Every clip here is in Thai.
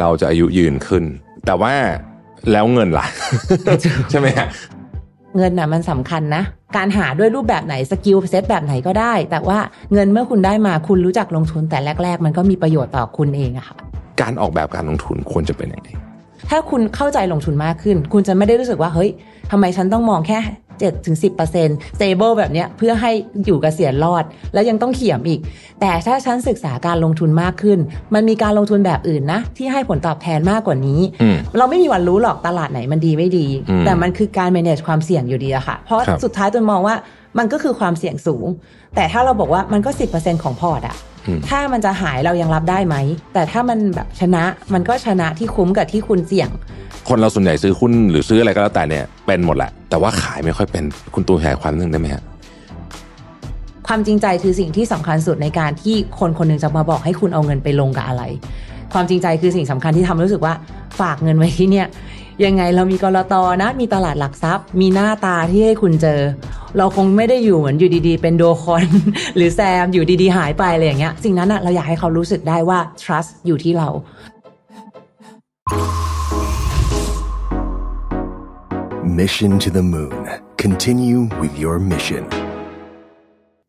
เราจะอายุยืนขึ้น แต่ว่าแล้วเงินล่ะ ใช่ไหมฮะเงินน่ะมันสำคัญนะการหาด้วยรูปแบบไหนสกิลเซตแบบไหนก็ได้ แต่ว่าเงินเมื่อคุณได้มาคุณรู้จักลงทุนแต่แรกๆ มันก็มีประโยชน์ต่อคุณเองอะค่ะการออกแบบการลงทุนควรจะเป็นยังไงถ้าคุณเข้าใจลงทุนมากขึ้น คุณจะไม่ได้รู้สึกว่าเฮ้ยทำไมฉันต้องมองแค่7ต์ stable แบบเนี้ยเพื่อให้อยู่กเกษียณรอดแล้วยังต้องเขี่ยมอีก แต่ถ้าฉันศึกษาการลงทุนมากขึ้น มันมีการลงทุนแบบอื่นนะ ที่ให้ผลตอบแทนมากกว่านี้ เราไม่มีวันรู้หรอกตลาดไหนมันดีไม่ดี แต่มันคือการ manage ความเสี่ยงอยู่ดีอะค่ะ เพราะสุดท้ายันมองว่ามันก็คือความเสี่ยงสูง แต่ถ้าเราบอกว่ามันก็10%ของพอร์ตอะถ้ามันจะหายเรายังรับได้ไหมแต่ถ้ามันแบบชนะมันก็ชนะที่คุ้มกับที่คุณเสี่ยง คนเราส่วนใหญ่ซื้อหุ้นหรือซื้ออะไรก็แล้วแต่เนี่ยเป็นหมดแหละแต่ว่าขายไม่ค่อยเป็นคุณตูนขยายความนึงได้ไหมฮะ ความจริงใจคือสิ่งที่สำคัญสุดในการที่คนคนนึงจะมาบอกให้คุณเอาเงินไปลงกับอะไร ความจริงใจคือสิ่งสำคัญที่ทำรู้สึกว่าฝากเงินไว้ที่เนี่ยยังไงเรามีกรตอนะมีตลาดหลักทรัพย์ มีหน้าตาที่ให้คุณเจอ เราคงไม่ได้อยู่เหมือน อยู่ดีๆ เป็นโดคอนหรือแซมอยู่ดี ๆ หายไปอะไรอย่างเงี้ยสิ่งนั้นอะเราอยากให้เขารู้สึกได้ว่า trust อยู่ที่เรา Mission to the Moon. Continue with your mission.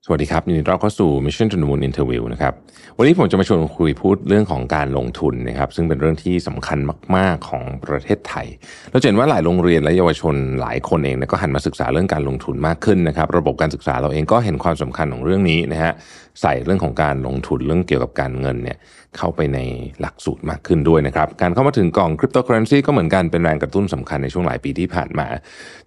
สวัสดีครับ ยินดีต้อนรับเข้าสู่ Mission to the Moon Interview นะครับวันนี้ผมจะมาชวนคุยพูดเรื่องของการลงทุนนะครับซึ่งเป็นเรื่องที่สำคัญมาก ๆ ของประเทศไทย เราเห็นว่าหลายโรงเรียนและเยาวชนหลายคนเอง ก็หันมาศึกษาเรื่องการลงทุนมากขึ้นนะครับระบบการศึกษาเราเองก็เห็นความสำคัญของเรื่องนี้นะฮะใส่เรื่องของการลงทุนเรื่องเกี่ยวกับการเงินเนี่ยเข้าไปในหลักสูตรมากขึ้นด้วยนะครับการเข้ามาถึงกล่องคริปโตเคอเรนซีก็เหมือนกันเป็นแรงกระตุ้นสำคัญในช่วงหลายปีที่ผ่านมา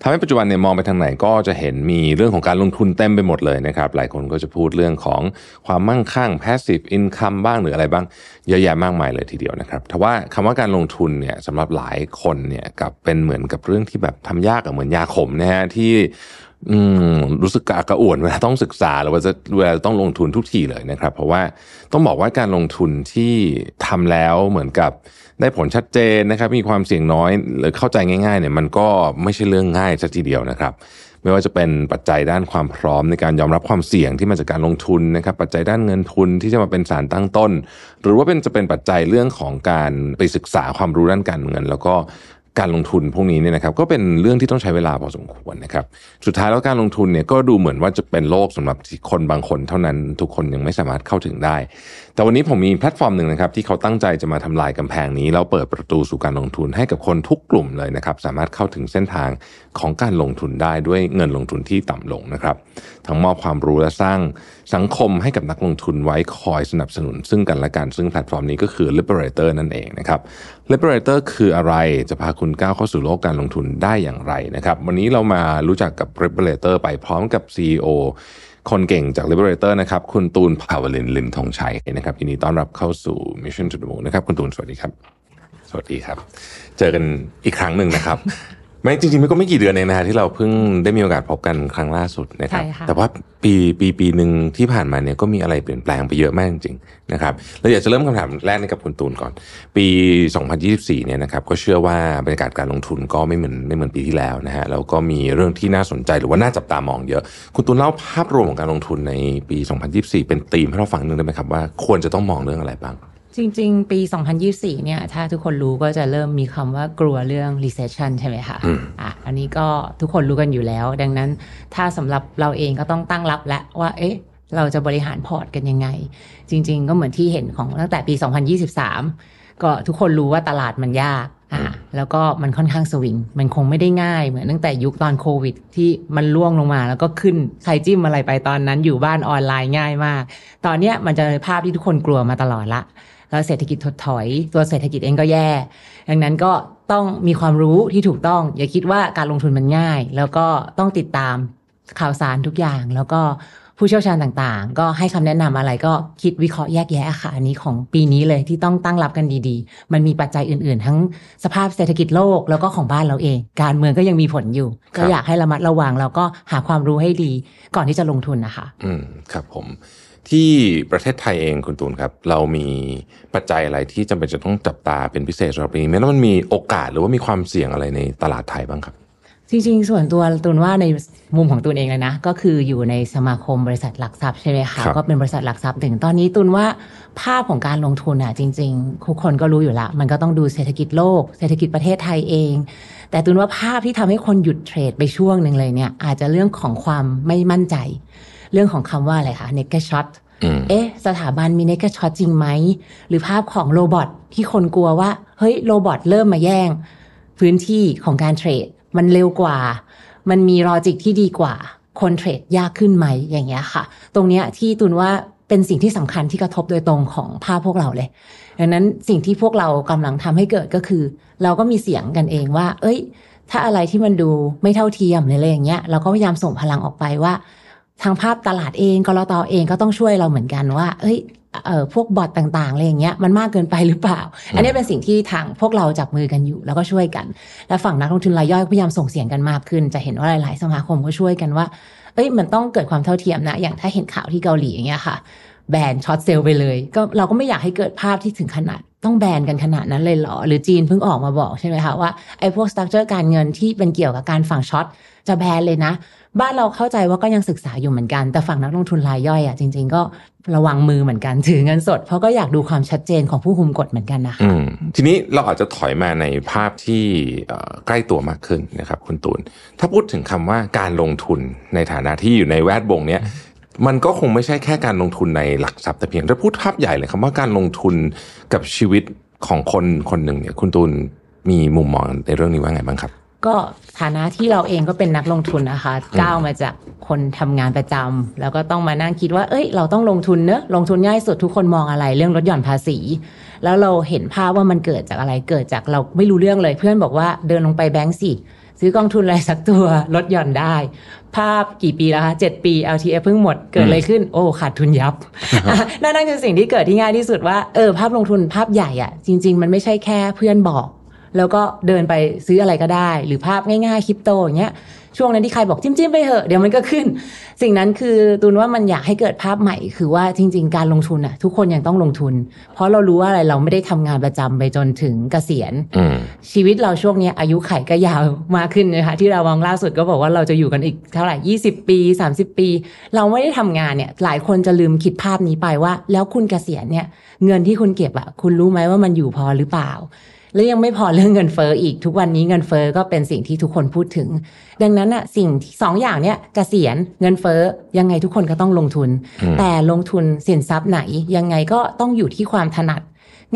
ทำให้ปัจจุบันเนี่ยมองไปทางไหนก็จะเห็นมีเรื่องของการลงทุนเต็มไปหมดเลยนะครับหลายคนก็จะพูดเรื่องของความมั่งคั่ง passive income บ้างหรืออะไรบ้าง เยอะแยะมากมายเลยทีเดียวนะครับแต่ว่าคำว่าการลงทุนเนี่ยสำหรับหลายคนเนี่ยกับเป็นเหมือนกับเรื่องที่แบบทำยากกับเหมือนยาขมนะฮะที่อืมรู้สึกกระกระอ่วนเวลาต้องศึกษาหรือว่าจะเวลาต้องลงทุนทุกทีเลยนะครับ เพราะว่าต้องบอกว่าการลงทุนที่ทำแล้วเหมือนกับได้ผลชัดเจนนะครับ มีความเสี่ยงน้อย หรือเข้าใจง่าย ๆเนี่ย มันก็ไม่ใช่เรื่องง่ายสักทีเดียวนะครับ ไม่ว่าจะเป็นปัจจัยด้านความพร้อมในการยอมรับความเสี่ยงที่มาจากการลงทุนนะครับ ปัจจัยด้านเงินทุนที่จะมาเป็นสารตั้งต้น หรือว่าเป็นจะเป็นปัจจัยเรื่องของการไปศึกษาความรู้ด้านการเงินแล้วก็การลงทุนพวกนี้เนี่ยนะครับก็เป็นเรื่องที่ต้องใช้เวลาพอสมควรนะครับ สุดท้ายแล้วการลงทุนเนี่ยก็ดูเหมือนว่าจะเป็นโลกสำหรับคนบางคนเท่านั้นทุกคนยังไม่สามารถเข้าถึงได้แต่วันนี้ผมมีแพลตฟอร์มหนึ่งนะครับที่เขาตั้งใจจะมาทำลายกำแพงนี้แล้วเปิดประตูสู่การลงทุนให้กับคนทุกกลุ่มเลยนะครับสามารถเข้าถึงเส้นทางของการลงทุนได้ด้วยเงินลงทุนที่ต่ำลงนะครับทั้งมอบความรู้และสร้างสังคมให้กับนักลงทุนไว้คอยสนับสนุนซึ่งกันและกัน ซึ่งแพลตฟอร์มนี้ก็คือ Liberator นั่นเองนะครับ Liberator คืออะไรจะพาคุณก้าวเข้าสู่โลกการลงทุนได้อย่างไรนะครับวันนี้เรามารู้จักกับ Liberator ไปพร้อมกับ CEO คนเก่งจาก Liberator นะครับคุณตูนภาวลินลิมทองชัยนะครับยินดีต้อนรับเข้าสู่ Mission to the Moon นะครับคุณตูนสวัสดีครับสวัสดีครับ เจอกันอีกครั้งหนึ่งนะครับไม่จริงๆมันก็ไม่กี่เดือนเองนะฮะที่เราเพิ่งได้มีโอกาสพบกันครั้งล่าสุดนะครับแต่ว่าปีปีปีหนึ่งที่ผ่านมาเนี่ยก็มีอะไรเปลี่ยนแปลงไปเยอะมากจริงๆนะครับเราอยากจะเริ่มคำถามแรกนี้กับคุณตูนก่อน ปี 2024 เนี่ยนะครับก็เชื่อว่าบรรยากาศการลงทุนก็ไม่เหมือนไม่เหมือนปีที่แล้วนะฮะแล้วก็มีเรื่องที่น่าสนใจหรือว่าน่าจับตามองเยอะคุณตูนเล่าภาพรวมของการลงทุนในปี 2024 เป็นธีมให้เราฟังหนึ่งได้ไหมครับว่าควรจะต้องมองเรื่องอะไรบ้างจริงๆปี 2024 เนี่ย ถ้าทุกคนรู้ก็จะเริ่มมีคำว่ากลัวเรื่อง recession ใช่ไหมคะอ่ะ อันนี้ก็ทุกคนรู้กันอยู่แล้ว ดังนั้นถ้าสำหรับเราเองก็ต้องตั้งรับแลวว่าเอ๊ะ เราจะบริหารพอร์ตกันยังไง จริง ๆ ก็เหมือนที่เห็นของตั้งแต่ปี 2023 ก็ทุกคนรู้ว่าตลาดมันยากอ่ะแล้วก็มันค่อนข้างสวิงมันคงไม่ได้ง่ายเหมือนตั้งแต่ยุคตอนโควิด ที่มันล่วงลงมา แล้วก็ขึ้นใครจิ้มอะไรไปตอนนั้นอยู่บ้านออนไลน์ง่ายมากตอนเนี้ยมันจะเป็นภาพที่ทุกคนกลัวมาตลอดละแล้วเศรษฐกิจถดถอย ตัวเศรษฐกิจเองก็แย่ดังนั้นก็ต้องมีความรู้ที่ถูกต้อง อย่าคิดว่าการลงทุนมันง่าย แล้วก็ต้องติดตามข่าวสารทุกอย่าง แล้วก็ผู้เชี่ยวชาญต่าง ๆ ก็ให้คำแนะนำอะไรก็คิดวิเคราะห์แยกแยะค่ะอันนี้ของปีนี้เลยที่ต้องตั้งรับกันดี ๆ มันมีปัจจัยอื่น ๆ ทั้งสภาพเศรษฐกิจโลกแล้วก็ของบ้านเราเอง การเมืองก็ยังมีผลอยู่ก็อยากให้ระมัดระวัง แล้วก็หาความรู้ให้ดี ก่อนที่จะลงทุนนะคะอืมครับผมที่ประเทศไทยเองคุณตูนครับเรามีปัจจัยอะไรที่จำเป็นจะต้องจับตาเป็นพิเศษสำหรับปีนี้แล้วมันมีโอกาสหรือว่ามีความเสี่ยงอะไรในตลาดไทยบ้างครับ จริง ๆ ส่วนตัวตูนว่าในมุมของตูนเองเลยนะก็คืออยู่ในสมาคมบริษัทหลักทรัพย์ใช่ไหมคะก็เป็นบริษัทหลักทรัพย์ถึงตอนนี้ตูนว่าภาพของการลงทุนอ่ะจริงๆทุกคนก็รู้อยู่ละมันก็ต้องดูเศรษฐกิจโลกเศรษฐกิจประเทศไทยเอง แต่ตูนว่าภาพที่ทำให้คนหยุดเทรดไปช่วงหนึ่งเลยเนี่ย อาจจะเรื่องของความไม่มั่นใจเรื่องของคำว่าอะไรคะเนกเกช็อต เอ๊ะสถาบันมีเนกเกช็อตจริงไหม หรือภาพของโรบอทที่คนกลัวว่า เฮ้ยโรบอทเริ่มมาแย่ง พื้นที่ของการเทรด มันเร็วกว่า มันมีลอจิกที่ดีกว่า คนเทรดยากขึ้นไหมอย่างเงี้ยค่ะ ตรงเนี้ยที่ตุนว่าเป็นสิ่งที่สำคัญที่กระทบโดยตรงของภาพพวกเราเลย ดังนั้นสิ่งที่พวกเรากำลังทำให้เกิดก็คือ เราก็มีเสียงกันเองว่า เอ้ย ถ้าอะไรที่มันดูไม่เท่าเทียมอะไรอย่างเงี้ยเราก็พยายามส่งพลังออกไปว่าทางภาพตลาดเองกรอตอเองก็ต้องช่วยเราเหมือนกันว่า เอ้ย เออพวกบอทต่างๆอะไรอย่างเงี้ย มันมากเกินไปหรือเปล่า อันนี้เป็นสิ่งที่ทางพวกเราจับมือกันอยู่แล้วก็ช่วยกัน และฝั่งนักลงทุนรายย่อยพยายามส่งเสียงกันมากขึ้น จะเห็นว่า หลายๆสมาคมก็ช่วยกันว่าเอ้ยมันต้องเกิดความเท่าเทียมนะ อย่างถ้าเห็นข่าวที่เกาหลีอย่างเงี้ยค่ะแบนช็อตเซลล์ไปเลยก็เราก็ไม่อยากให้เกิดภาพที่ถึงขนาดต้องแบนกันขนาดนั้นเลยเหรอ หรือจีนเพิ่งออกมาบอกใช่ไหมคะว่าไอ้พวกสตั๊กเจอร์การเงินที่เป็นเกี่ยวกับการฝั่งช็อตจะแบนเลยนะ บ้านเราเข้าใจว่าก็ยังศึกษาอยู่เหมือนกันแต่ฝั่งนักลงทุนรายย่อยอะ่ะจริง ๆก็ ระวังมือเหมือนกันถือเงินสด เพราะก็อยากดูความชัดเจนของผู้คุมกฎเหมือนกันนะคะทีนี้เราอาจจะถอยมาในภาพที่ใกล้ตัวมากขึ้นนะครับคุณตูนถ้าพูดถึงคำว่าการลงทุนในฐานะที่อยู่ในแวดวงเนี้ยมันก็คงไม่ใช่แค่การลงทุนในหลักทรัพย์แต่เพียงถ้าพูดภาพใหญ่เลยคำว่าการลงทุนกับชีวิตของคนคนหนึ่งเนี่ยคุณตูนมีมุมมองในเรื่องนี้ว่าไงบ้างครับ ก็ฐานะที่เราเองก็เป็นนักลงทุนนะคะก้าวมาจากคนทำงานประจำ แล้วก็ต้องมานั่งคิดว่า เอ้ยเราต้องลงทุนเนอะลงทุนง่ายสุดทุกคนมองอะไร เรื่องลดหย่อนภาษี แล้วเราเห็นภาพว่ามันเกิดจากอะไรเกิดจากเราไม่รู้เรื่องเลยเพื่อนบอกว่าเดินลงไปแบงก์สิซื้อกองทุนอะไรสักตัวลดหย่อนได้ ภาพกี่ปีแล้วคะเจ็ดปี LTF เพิ่งหมดเกิดอะไรขึ้นโอ้ขาดทุนยับ นั่นนั่นคือสิ่งที่เกิดที่ง่ายที่สุดว่าเออภาพลงทุนภาพใหญ่อะจริง ๆ มันไม่ใช่แค่เพื่อนบอก แล้วก็เดินไปซื้ออะไรก็ได้ หรือภาพง่าย ๆคริปโตอย่างเงี้ยช่วงนั้นที่ใครบอกจิ้มจิ้มไปเถอะ เดี๋ยวมันก็ขึ้น สิ่งนั้นคือตูนว่ามันอยากให้เกิดภาพใหม่คือว่าจริง ๆ การลงทุนอะทุกคนยังต้องลงทุน เพราะเรารู้ว่าอะไรเราไม่ได้ทำงานประจำไปจนถึงเกษียณชีวิตเราช่วงนี้อายุไขก็ยาวมากขึ้นนะคะที่เรามองล่าสุดก็บอกว่าเราจะอยู่กันอีกเท่าไหร่ 20 ปี 30 ปี เราไม่ได้ทำงานเนี่ยหลายคนจะลืมคิดภาพนี้ไปว่า แล้วคุณเกษียณเนี่ยเงินที่คุณเก็บอะคุณรู้ไหมว่ามันอยู่พอหรือเปล่าและยังไม่พอเรื่องเงินเฟอ้ออีกทุกวันนี้เงินเฟอ้อก็เป็นสิ่งที่ทุกคนพูดถึง ดังนั้นอะสิ่งสองอย่างเนี้ยกเกษียณเงินเฟอ้อยังไงทุกคนก็ต้องลงทุน แต่ลงทุนสินทรัพย์ไหน ยังไงก็ต้องอยู่ที่ความถนัด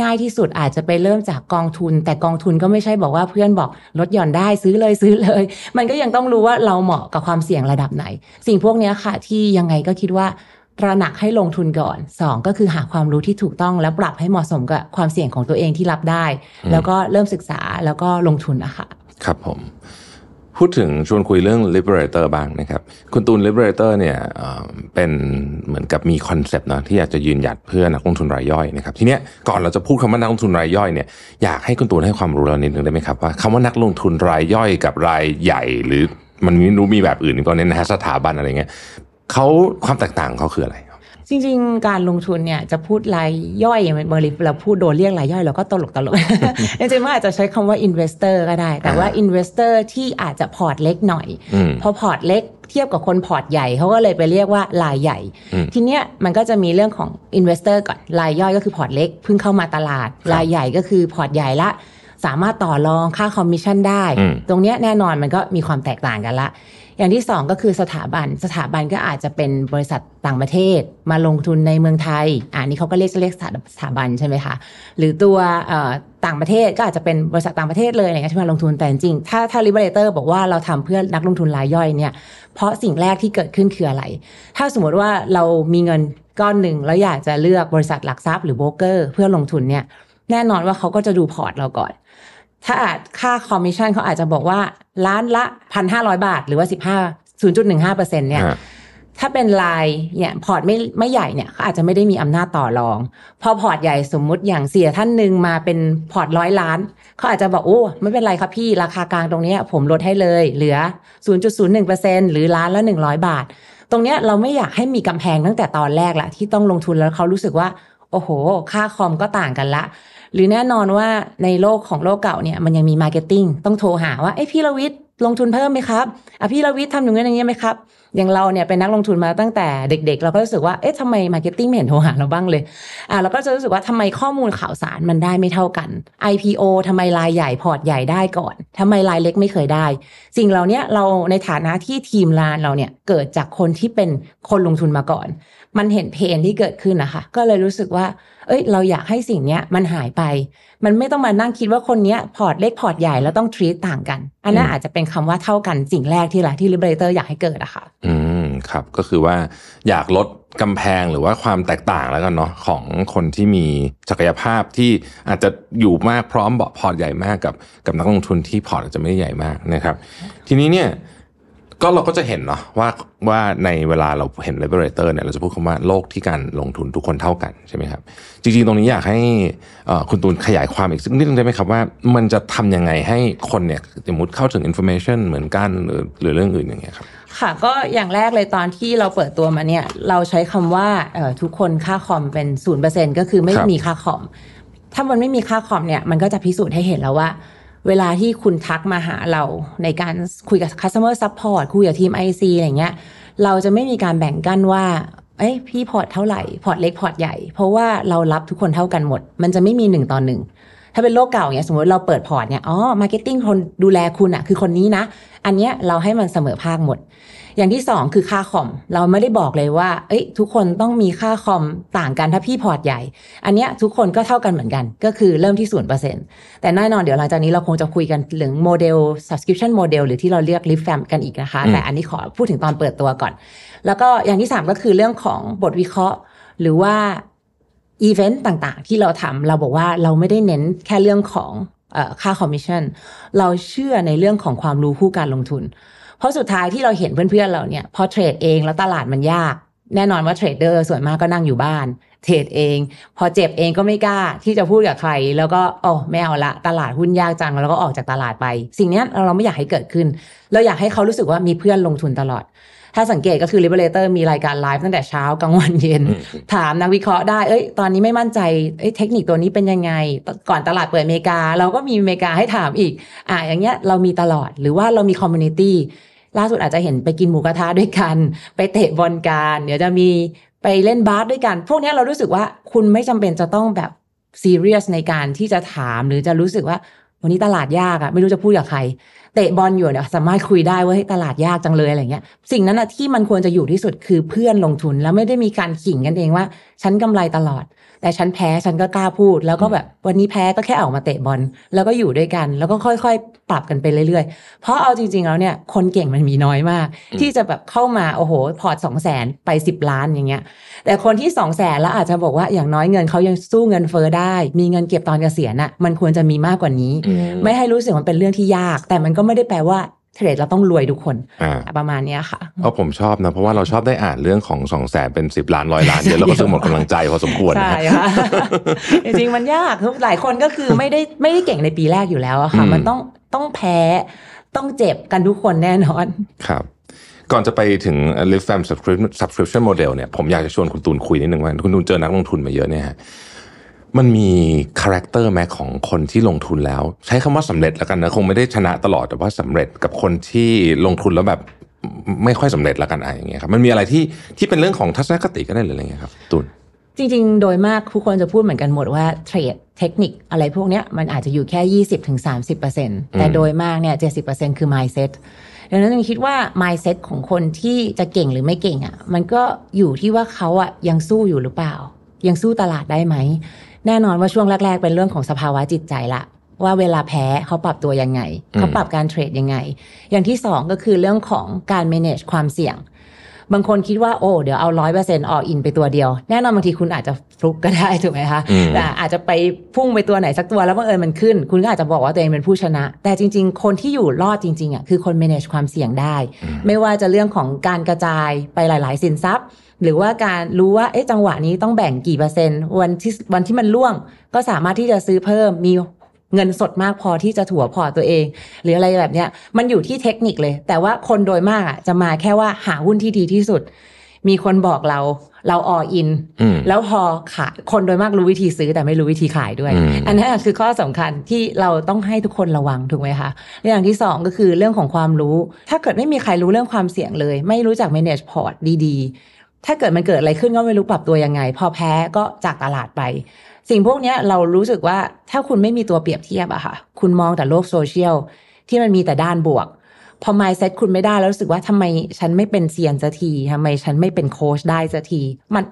ง่ายที่สุดอาจจะไปเริ่มจากกองทุน แต่กองทุนก็ไม่ใช่บอกว่าเพื่อนบอกลดหย่อนได้ซื้อเลยซื้อเลย มันก็ยังต้องรู้ว่าเราเหมาะกับความเสี่ยงระดับไหน สิ่งพวกนี้ค่ะที่ยังไงก็คิดว่าตระหนักให้ลงทุนก่อน 2 ก็คือหาความรู้ที่ถูกต้องแล้วปรับให้เหมาะสมกับความเสี่ยงของตัวเองที่รับได้ แล้วก็เริ่มศึกษาแล้วก็ลงทุนนะคะครับผม พูดถึงชวนคุยเรื่อง Liberator บ้างนะครับ คุณตูน Liberator เนี่ยเป็นเหมือนกับมีคอนเซปต์นะที่อยากจะยืนหยัดเพื่อนักลงทุนรายย่อยนะครับทีเนี้ยก่อนเราจะพูดคำว่านักลงทุนรายย่อยเนี่ยอยากให้คุณตูนให้ความรู้เรานิดนึงได้ไหมครับว่าคำว่านักลงทุนรายย่อยกับรายใหญ่หรือมันไม่รู้มีแบบอื่นก็เน้นนะฮะสถาบันอะไรเงี้ยเขาความแตกต่างเขาคืออะไรจริงๆ การลงทุนเนี่ยจะพูดรายย่อยอย่างเมอร์ลิเราพูดโดนเรียกรายย่อยเราก็ตลกตลกจริงๆ่าอาจจะใช้คำว่าอินเวสเตอร์ก็ได้ แต่ว่าอินเวสเตอร์ที่อาจจะพอร์ตเล็กหน่อยพอพอร์ตเล็กเทียบกับคนพอร์ตใหญ่เขาก็เลยไปเรียกว่ารายใหญ่ ทีเนี้ยมันก็จะมีเรื่องของอินเวสเตอร์ก่อนรายย่อยก็คือพอร์ตเล็กเพิ่งเข้ามาตลาดรายใหญ่ก็คือพอร์ตใหญ่ละสามารถต่อรองค่าคอมมิชชั่นได้ตรงเนี้ยแน่นอนมันก็มีความแตกต่างกันละอย่างที่สองก็คือสถาบันสถาบันก็อาจจะเป็นบริษัทต่างประเทศมาลงทุนในเมืองไทยอ่านี่เขาก็เรียกเรียกสถาบันใช่ไหมคะหรือตัวต่างประเทศก็อาจจะเป็นบริษัทต่างประเทศเลยอะไรเงี้ยที่มาลงทุนแต่จริง ถ้าถ้าริเบอเลเตอร์บอกว่าเราทำเพื่อนักลงทุนรายย่อยเนี่ยเพราะสิ่งแรกที่เกิดขึ้นคืออะไร ถ้าสมมติว่าเรามีเงินก้อนหนึ่งแล้วอยากจะเลือกบริษัทหลักทรัพย์หรือโบรกเกอร์ เพื่อลงทุนเนี่ยแน่นอนว่าเขาก็จะดูพอร์ตเราก่อนถ้าอาจค่าคอมมิชชั่นเขาอาจจะบอกว่าล้านละพันห้าร้อยบาทหรือว่าสิบห้าศูนย์จุดหนึ่งห้าเปอร์เซ็นเนี่ยถ้าเป็นลายเนี่ยพอร์ตไม่ไม่ใหญ่เนี่ยเขาอาจจะไม่ได้มีอำนาจต่อรองพอพอร์ตใหญ่สมมุติอย่างเสียท่านหนึ่งมาเป็นพอร์ตร้อยล้านเขาอาจจะบอกโอ้ ไม่เป็นไรครับพี่ราคากลางตรงนี้ผมลดให้เลย เหลือ0.01%หรือล้านละ100บาท ตรงเนี้ยเราไม่อยากให้มีกำแพงตั้งแต่ตอนแรกละที่ต้องลงทุนแล้วเขารู้สึกว่าโอ้โห ค่าคอมก็ต่างกันละหรือแน่นอนว่าในโลกของโลกเก่าเนี่ยมันยังมีมาร์เก็ตติ้งต้องโทรหาว่าไอ้พี่รวิทย์ลงทุนเพิ่มไหมครับอ่ะพี่รวิทย์ทำอย่างนี้อย่างนี้ไหมครับอย่างเราเนี่ยเป็นนักลงทุนมาตั้งแต่เด็ก ๆ เราก็รู้สึกว่าเอ๊ะทำไมมาร์เก็ตติ้งไม่เห็นโทรหาเราบ้างเลยอ่ะเราก็จะรู้สึกว่าทำไมข้อมูลข่าวสารมันได้ไม่เท่ากัน IPO ทำไมรายใหญ่พอร์ตใหญ่ได้ก่อน ทำไมรายเล็กไม่เคยได้ สิ่งเหล่านี้เราในฐานะที่ทีมลานเราเนี่ยเกิดจากคนที่เป็นคนลงทุนมาก่อนมันเห็นเพนที่เกิดขึ้นนะคะก็เลยรู้สึกว่า เอ้ย เราอยากให้สิ่งเนี้ยมันหายไป มันไม่ต้องมานั่งคิดว่าคนเนี้ยพอร์ตเล็กพอร์ตใหญ่ แล้วต้องทรีตต่างกันอันนั้นอาจจะเป็นคำว่าเท่ากันสิ่งแรกที่ละที่ลิเบอรเตอร์อยากให้เกิดอะคะ่ะอืมครับก็คือว่าอยากลดกำแพงหรือว่าความแตกต่างแล้วกันเนาะของคนที่มีศักยภาพที่อาจจะอยู่มากพร้อมเบาพอร์ตใหญ่มากกับกับนักลงทุนที่พอร์ตอาจจะไม่ใหญ่มากนะครับ ทีนี้เนี่ยก็เราก็จะเห็นเนาะว่าว่าในเวลาเราเห็น liberator เนี่ยเราจะพูดคำว่าโลกที่การลงทุนทุกคนเท่ากันใช่ไหมครับจริงๆ ตรงนี้อยากให้คุณตูนขยายความอีกสักนิดนึงได้ไหมครับ ว่ามันจะทำยังไงให้คนเนี่ยสมมติเข้าถึงอินโฟเมชันเหมือนกันหรือหรือเรื่องอื่นอย่างเงี้ยครับค่ะก็อย่างแรกเลย ตอนที่เราเปิดตัวมาเนี่ยเราใช้คำว่าทุกคนค่าคอมเป็นศูนเปอร์เซ็นก็คือไม่มีค่าคอม ถ้ามันไม่มีค่าคอมเนี่ยมันก็จะพิสูจน์ให้เห็นแล้วว่าเวลาที่คุณทักมาหาเราในการคุยกับ customer support คุยกับทีม IC อะไรเงี้ยเราจะไม่มีการแบ่งกันว่าเอ้ยพี่พอร์ตเท่าไหร่ พอร์ตเล็กพอร์ตใหญ่เพราะว่าเรารับทุกคนเท่ากันหมด มันจะไม่มีหนึ่งต่อหนึ่งถ้าเป็นโลกเก่าเนี่ยสมมติเราเปิดพอร์ตเนี่ยอ๋อมาร์เก็ตติ้งคนดูแลคุณอะคือคนนี้นะ อันเนี้ยเราให้มันเสมอภาคหมดอย่างที่สองคือค่าคอม เราไม่ได้บอกเลยว่าเอ้ยทุกคนต้องมีค่าคอม ต่างกันถ้าพี่พอร์ตใหญ่ อันนี้ทุกคนก็เท่ากันเหมือนกันก็คือเริ่มที่ศูนย์เปอร์เซ็นต์แต่แน่นอนเดี๋ยวหลังจากนี้เราคงจะคุยกันถึงโมเดล subscription โมเดลหรือที่เราเรียก l i f t f a m กันอีกนะคะแต่อันนี้ขอพูดถึงตอนเปิดตัวก่อน แล้วก็อย่างที่สามก็คือเรื่องของบทวิเคราะห์หรือว่าอีเวนต์ต่างๆที่เราทำเราบอกว่าเราไม่ได้เน้นแค่เรื่องของค่าคอมมิชชั่นเราเชื่อในเรื่องของความรู้คู่การลงทุนเพราะสุดท้ายที่เราเห็นเพื่อนๆเราเนี่ยพอเทรดเองแล้วตลาดมันยาก แน่นอนว่าเทรดเดอร์ส่วนมากก็นั่งอยู่บ้านเทรดเองพอเจ็บเองก็ไม่กล้าที่จะพูดกับใคร แล้วก็โอ้ไม่เอาละตลาดหุ้นยากจังแล้วก็ออกจากตลาดไป สิ่งนี้เราไม่อยากให้เกิดขึ้น เราอยากให้เขารู้สึกว่ามีเพื่อนลงทุนตลอดถ้าสังเกตก็คือ Liberator มีรายการไลฟ์ตั้งแต่เช้ากลางวันเย็น ถามนักวิเคราะห์ได้ เอ้ย ตอนนี้ไม่มั่นใจเอ้ยเทคนิคตัวนี้เป็นยังไง ก่อนตลาดเปิดอเมริกา เราก็มีอเมริกาให้ถามอีก อ่าอย่างเงี้ยเรามีตลอดหรือว่าเรามีคอมมูนิตี้ล่าสุดอาจจะเห็นไปกินหมูกระทะด้วยกัน ไปเตะบอลกันเดี๋ยวจะมีไปเล่นบาสด้วยกัน พวกนี้เรารู้สึกว่าคุณไม่จำเป็นจะต้องแบบซีเรียสในการที่จะถามหรือจะรู้สึกว่า วันนี้ตลาดยากอะไม่รู้จะพูดกับใครเตะบอลอยู่เนี่ยสามารถคุยได้ว่าตลาดยากจังเลยอะไรเงี้ยสิ่งนั้นนะที่มันควรจะอยู่ที่สุดคือเพื่อนลงทุนแล้วไม่ได้มีการขิงกันเองว่า ฉันกำไรตลอด แต่ฉันแพ้ฉันก็กล้าพูด แล้วก็แบบวันนี้แพ้ก็แค่ออกมาเตะบอลแล้วก็อยู่ด้วยกัน แล้วก็ค่อยๆปรับกันไปเรื่อยๆเพราะเอาจริงๆแล้วเนี่ยคนเก่งมันมีน้อยมาก ที่จะแบบเข้ามาโอ้โหพอร์ตสองแสนไปสิบล้านอย่างเงี้ยแต่คนที่สองแสนแล้วอาจจะบอกว่าอย่างน้อยเงินเขายังสู้เงินเฟ้อได้ มีเงินเก็บตอนเกษียณอะมันควรจะมีมากกว่านี้ ไม่ให้รู้สึกมันเป็นเรื่องที่ยาก แต่มันก็ไม่ได้แปลว่าเทรดเราต้องรวยทุกคนประมาณนี้ค่ะเพราะผมชอบนะ เพราะว่าเราชอบได้อ่านเรื่องของสองแสนเป็นสิบล้านร้อยล้านเยอะแล้วก็ซึ่งหมดกำลังใจพอสมควรใช่ค่ะจริงมันยากหลายคนก็คือไม่ได้ไม่ได้เก่งในปีแรกอยู่แล้วอะค่ะ มันต้องต้องแพ้ ต้องเจ็บกันทุกคนแน่นอน ครับ ก่อนจะไปถึง l i v e f a m subscription model เนี่ยผมอยากจะชวนคุณตูนคุยนิดนึงว่าคุณตูนเจอนักลงทุนมาเยอะเนี่ยฮะมันมีคาแรคเตอร์แม้ของคนที่ลงทุนแล้ว ใช้คำว่าสำเร็จแล้วกันนะคงไม่ได้ชนะตลอด แต่ว่าสำเร็จกับคนที่ลงทุนแล้วแบบไม่ค่อยสำเร็จแล้วกันอะไรอย่างเงี้ยครับมันมีอะไรที่ที่เป็นเรื่องของทัศนคติก็ได้หรืออะไรเงี้ยครับตุนจริงๆ โดยมากผู้คนจะพูดเหมือนกันหมดว่า เทรดเทคนิคอะไรพวกเนี้ยมันอาจจะอยู่แค่ยี่สสสิิบถึงาเปอร็นต์แต่โดยมากเนี่ยเเจ็สิปอร์ซต์คือ mindset ดังนั้นยังคิดว่า mindset ของคนที่จะเก่งหรือไม่เก่งอะ่ะมันก็อยู่ที่ว่าเขาอะ่ะยังสู้อยู่หรือเปล่า ยังสู้ตลาดได้ไหมแน่นอนว่าช่วงแรก ๆ เป็นเรื่องของสภาวะจิตใจละ ว่าเวลาแพ้เขาปรับตัวยังไง เขาปรับการเทรดยังไง อย่างที่สองก็คือเรื่องของการ manage ความเสี่ยงบางคนคิดว่าโอ้ เดี๋ยวเอาร้อยเปอร์เซ็นต์ออินไปตัวเดียว แน่นอนบางทีคุณอาจจะฟลุกก็ได้ ถูกไหมคะแต่อาจจะไปพุ่งไปตัวไหนสักตัวแล้วบังเอิญมันขึ้น คุณก็อาจจะบอกว่าตัวเองเป็นผู้ชนะ แต่จริง ๆ คนที่อยู่รอดจริงๆอ่ะคือคน manage ความเสี่ยงได้ ไม่ว่าจะเรื่องของการกระจายไปหลาย ๆ สินทรัพย์ หรือว่าการรู้ว่าเอ๊ะจังหวะนี้ต้องแบ่งกี่เปอร์เซ็นต์วันที่วันที่มันล่วงก็สามารถที่จะซื้อเพิ่มมีเงินสดมากพอที่จะถั่วพอตัวเอง หรืออะไรแบบเนี้ยมันอยู่ที่เทคนิคเลย แต่ว่าคนโดยมากอ่ะจะมาแค่ว่าหาหุ้นที่ดีที่สุด มีคนบอกเรา เราอออินแล้วพอขายคนโดยมากรู้วิธีซื้อแต่ไม่รู้วิธีขายด้วย อันนี้คือข้อสำคัญที่เราต้องให้ทุกคนระวังถูกไหมคะอย่างที่2ก็คือเรื่องของความรู้ ถ้าเกิดไม่มีใครรู้เรื่องความเสี่ยงเลย ไม่รู้จัก manage port ดีๆ ถ้าเกิดมันเกิดอะไรขึ้นก็ไม่รู้ปรับตัวยังไงพอแพ้ก็จากตลาดไปสิ่งพวกนี้เรารู้สึกว่าถ้าคุณไม่มีตัวเปรียบเทียบอะค่ะ คุณมองแต่โลกโซเชียลที่มันมีแต่ด้านบวก พอไม่เซ e ตคุณไม่ได้แล้วรู้สึกว่าทำไมฉันไม่เป็นเซียนสักทีทำไมฉันไม่เป็นโค้ชได้สักที มัน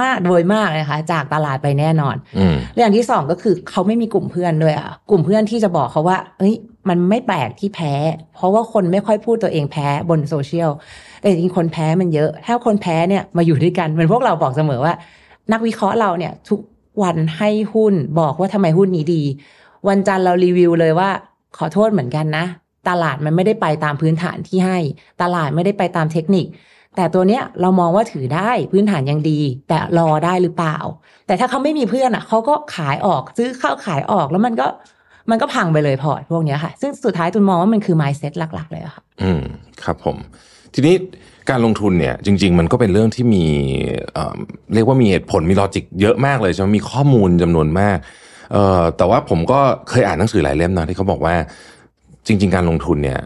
มากโดยมากเลยคะจากตลาดไปแน่นอนเรื่องที่สองก็คือเขาไม่มีกลุ่มเพื่อนด้วยอะกลุ่มเพื่อนที่จะบอกเขาว่าเอ้ยมันไม่แปลกที่แพ้ เพราะว่าคนไม่ค่อยพูดตัวเองแพ้บนโซเชียลแต่จริงคนแพ้มันเยอะถ้าคนแพ้เนี่ยมาอยู่ด้วยกันเหมือนพวกเราบอกเสมอว่านักวิเคราะห์เราเนี่ยทุกวันให้หุ้นบอกว่าทำไมหุ้นนี้ดี วันจันทร์เรารีวิวเลยว่า ขอโทษเหมือนกันนะ ตลาดมันไม่ได้ไปตามพื้นฐานที่ให้ ตลาดไม่ได้ไปตามเทคนิค แต่ตัวเนี้ยเรามองว่าถือได้พื้นฐานยังดี แต่รอได้หรือเปล่า แต่ถ้าเขาไม่มีเพื่อนอ่ะ เขาก็ขายออกซื้อเข้าขายออกแล้วมันก็มันก็พังไปเลยพอร์ตพวกนี้ค่ะซึ่งสุดท้ายตุนมองว่ามันคือ mindset หลักๆ เลยค่ะอืมครับผม ทีนี้การลงทุนเนี่ยจริง ๆมันก็เป็นเรื่องที่มีเรียกว่ามีเหตุผลมีลอจิกเยอะมากเลยใช่ไหมมีข้อมูลจำนวนมากแต่ว่าผมก็เคยอ่านหนังสือหลายเล่มนะที่เขาบอกว่าจริง ๆ การลงทุนเนี่ย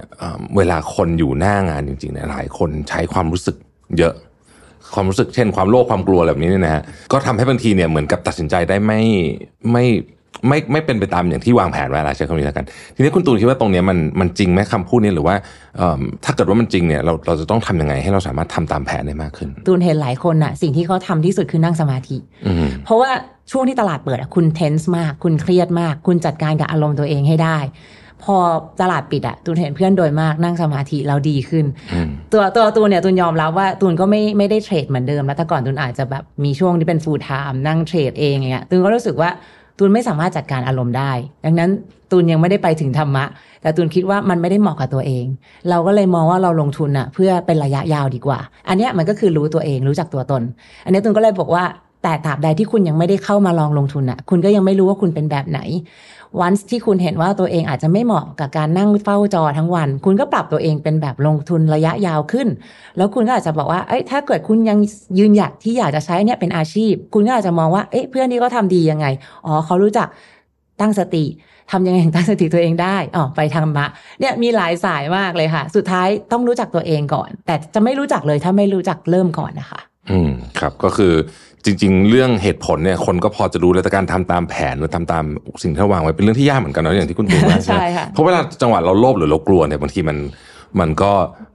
เวลาคนอยู่หน้างาน จริงๆเนี่ยหลาย คนใช้ความรู้สึกเยอะความรู้สึก เช่นความโลภความกลัวแบบนี้เนี่ยนะฮะก็ทำให้บางทีเนี่ยเหมือนกับตัดสินใจได้ไม่ไม่ไม่ไม่เป็นไปตามอย่างที่วางแผนไว้ละใช้คำนี้แล้วกัน ทีนี้คุณตูนคิดว่าตรงนี้มันมันจริงไหมคำพูดนี้หรือว่าถ้าเกิดว่ามันจริงเนี่ยเราเราจะต้องทํำยังไง ให้เราสามารถทำตามแผนได้มากขึ้น ตูนเห็นหลายคนอะสิ่งที่เขาทำที่สุดคือนั่งสมาธิเพราะว่าช่วงที่ตลาดเปิดอะคุณเทนส์มาก คุณเครียดมาก คุณจัดการกับอารมณ์ตัวเองให้ได้ พอตลาดปิดอะตูนเห็นเพื่อนโดยมากนั่งสมาธิเราดีขึ้น ตัวตัวตูนเนี่ยตูนยอมรับว่าตูนก็ไม่ไม่ได้เทรดเหมือนเดิมแล้วแต่ก่อนตูนอาจจะแบบมีช่วงที่เป็นฟูลไทม์นั่งเทรดเองอย่างเงี้ยตูนก็รู้สึกว่าตูนไม่สามารถจัดการอารมณ์ได้ ดังนั้นตูนยังไม่ได้ไปถึงธรรมะ แต่ตูนคิดว่ามันไม่ได้เหมาะกับตัวเอง เราก็เลยมองว่าเราลงทุนอะเพื่อเป็นระยะยาวดีกว่า อันนี้มันก็คือรู้ตัวเองรู้จักตัวตน อันนี้ตูนก็เลยบอกว่า แต่ตราบใดที่คุณยังไม่ได้เข้ามาลองลงทุนอะคุณก็ยังไม่รู้ว่าคุณเป็นแบบไหนวันที่คุณเห็นว่าตัวเองอาจจะไม่เหมาะกับการนั่งเฝ้าจอทั้งวัน คุณก็ปรับตัวเองเป็นแบบลงทุนระยะยาวขึ้น แล้วคุณก็อาจจะบอกว่าเอ้ยถ้าเกิดคุณยังยืนหยัดที่อยากจะใช้เนี่ยเป็นอาชีพ คุณก็อาจจะมองว่า เอ้ยเพื่อนนี่ก็ทำดียังไง อ๋อ เขารู้จักตั้งสติ ทำยังไงตั้งสติตัวเองได้อ๋อไปทำมะ เนี่ยมีหลายสายมากเลยค่ะสุดท้ายต้องรู้จักตัวเองก่อน แต่จะไม่รู้จักเลยถ้าไม่รู้จักเริ่มก่อนนะคะ อืมครับก็คือจริงๆ เรื่องเหตุผลเนี่ย คนก็พอจะรู้แล้วแต่การทำตามแผนหรือทำตามสิ่งที่วางไว้เป็นเรื่องที่ยากเหมือนกันเนาะอย่างที่คุณบูนว่าใช่ค่ะเพราะเวลาจังหวะเราโลภหรือเรากลัวเนี่ย บางทีมันมันก็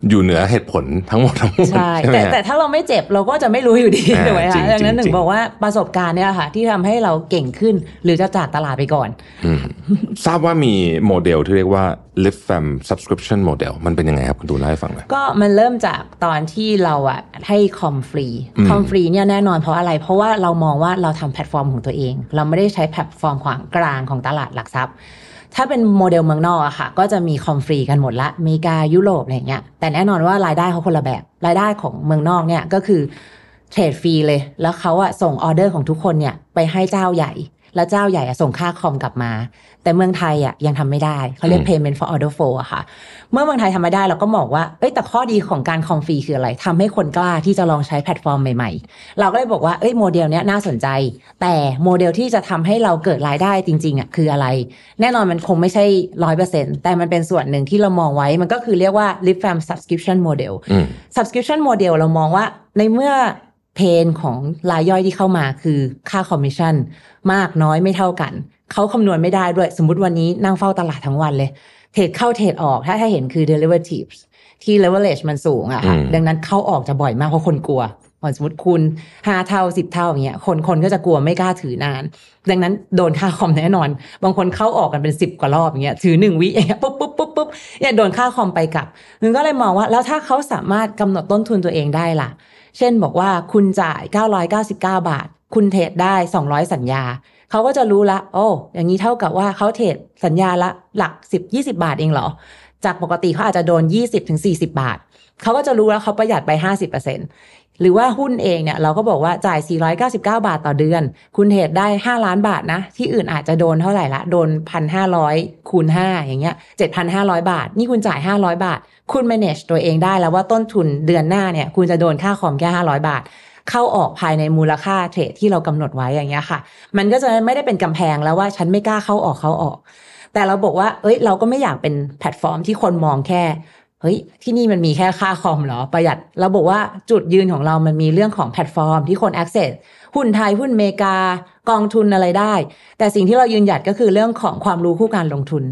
อยู่เหนือเหตุผลทั้งหมดทั้งมวลใช่แต่แต่ถ้าเราไม่เจ็บเราก็จะไม่รู้อยู่ดีถูกไหมคะดังนั้นหนึ่งบอกว่าประสบการณ์เนี่ยค่ะ ที่ทำให้เราเก่งขึ้นหรือจะจากตลาดไปก่อนทราบว่ามีโมเดลที่เรียกว่า l i f t f a m subscription model มันเป็นยังไงครับคุณตูนเล่าให้ฟังหน่อยก็มันเริ่มจากตอนที่เราอะให้คอมฟรีคอมฟรีเนี่ยแน่นอนเพราะอะไร เพราะว่าเรามองว่าเราทำแพลตฟอร์มของตัวเอง เราไม่ได้ใช้แพลตฟอร์มของกลางของตลาดหลักทรัพย์ถ้าเป็นโมเดลเมืองนอกอะค่ะ ก็จะมีคอมฟรีกันหมดละอเมริกายุโรปอะไรเงี้ยแต่แน่นอนว่ารายได้เขาคนละแบบ รายได้ของเมืองนอกเนี่ยก็คือเทรดฟรีเลย แล้วเขาอะส่งออเดอร์ของทุกคนเนี่ย ไปให้เจ้าใหญ่แล้วเจ้าใหญ่ส่งค่าคอมกลับมาแต่เมืองไทยอะยังทำไม่ได้ เขาเรียก payment for order flow อะค่ะ เมื่อเมืองไทยทำไม่ได้ เราก็บอกว่าเอ้ยแต่ข้อดีของการคอมฟรีคืออะไร ทำให้คนกล้าที่จะลองใช้แพลตฟอร์มใหม่ๆ เราก็เลยบอกว่าเอ้ยโมเดลเนี้ยน่าสนใจ แต่โมเดลที่จะทำให้เราเกิดรายได้จริง ๆอะคืออะไร แน่นอนมันคงไม่ใช่ร้อยเปอร์เซ็นต์แต่มันเป็นส่วนหนึ่งที่เรามองไว้มันก็คือเรียกว่า l i p f a m subscription model subscription model เรามองว่าในเมื่อเพนของรายย่อยที่เข้ามาคือค่าคอมมิชชั่น มากน้อยไม่เท่ากัน เขาคำนวณไม่ได้ด้วย สมมติวันนี้นั่งเฝ้าตลาดทั้งวันเลย เทรดเข้าเทรดออก ถ้าถ้าเห็นคือ derivatives ที่ leverage มันสูงอะ่ะ ดังนั้นเข้าออกจะบ่อยมากเพราะคนกลัว สมมติคุณห้าเท่าสิบเท่าอย่างเงี้ยคนคนก็จะกลัวไม่กล้าถือนาน ดังนั้นโดนค่าคอมแน่นอน บางคนเข้าออกกันเป็นสิบกว่ารอบอย่างเงี้ยถือหนึ่งวิอย่างเงี้ยปุ๊บปุ๊บปุ๊บปุ๊บเนี่ยโดนค่าคอมไปกลับนึงก็เลยมองว่าแล้วถ้าเขาสามารถกำหนดต้นทุนตัวเองได้ล่ะเช่นบอกว่าคุณจ่าย 999 บาท คุณเทรดได้ 200 สัญญา เขาก็จะรู้ละ โอ้ อย่างนี้เท่ากับว่าเขาเทรดสัญญาละหลัก 10-20 บาทเองเหรอ จากปกติเขาอาจจะโดน 20-40 บาท เขาก็จะรู้แล้วเขาประหยัดไป 50%อหรือว่าหุ้นเองเนี่ย เราก็บอกว่าจ่าย 499 บาทต่อเดือน คุณเทรดได้ 5 ล้านบาทนะที่อื่นอาจจะโดนเท่าไหร่ละโดน 1,500คูณ5 อย่างเงี้ย7,500 บาท นี่คุณจ่าย 500 บาท คุณ manage ตัวเองได้แล้วว่าต้นทุนเดือนหน้าเนี่ย คุณจะโดนค่าคอมแค่ 500 บาท เข้าออกภายในมูลค่าเทรดที่เรากำหนดไว้อย่างเงี้ยค่ะ มันก็จะไม่ได้เป็นกำแพงแล้วว่าฉันไม่กล้าเข้าออกเข้าออก แต่เราบอกว่า เอ้ยเราก็ไม่อยากเป็นแพลตฟอร์มที่คนมองแค่เฮ้ย ที่นี่มันมีแค่ค่าคอมเหรอ ประหยัด เราบอกว่าจุดยืนของเรามันมีเรื่องของแพลตฟอร์มที่คน access หุ้นไทย หุ้นเมกา กองทุนอะไรได้ แต่สิ่งที่เรายืนหยัดก็คือเรื่องของความรู้คู่การลงทุน